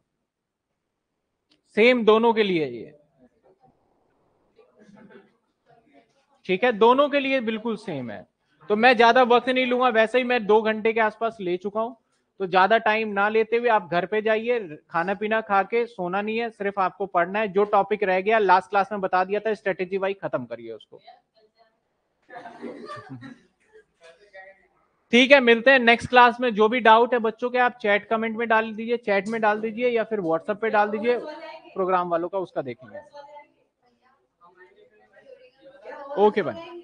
सेम दोनों के लिए ये ठीक है दोनों के लिए बिल्कुल सेम है तो मैं ज्यादा वक्त नहीं लूंगा वैसे ही मैं दो घंटे के आसपास ले चुका हूँ तो ज्यादा टाइम ना लेते हुए आप घर पे जाइए खाना पीना खा के सोना नहीं है सिर्फ आपको पढ़ना है जो टॉपिक रह गया लास्ट क्लास में बता दिया था स्ट्रेटेजी वाई खत्म करिए उसको ठीक है मिलते हैं नेक्स्ट क्लास में जो भी डाउट है बच्चों के आप चैट कमेंट में डाल दीजिए चैट में डाल दीजिए या फिर व्हाट्सएप पे डाल दीजिए प्रोग्राम वालों का उसका देखेंगे ओके भाई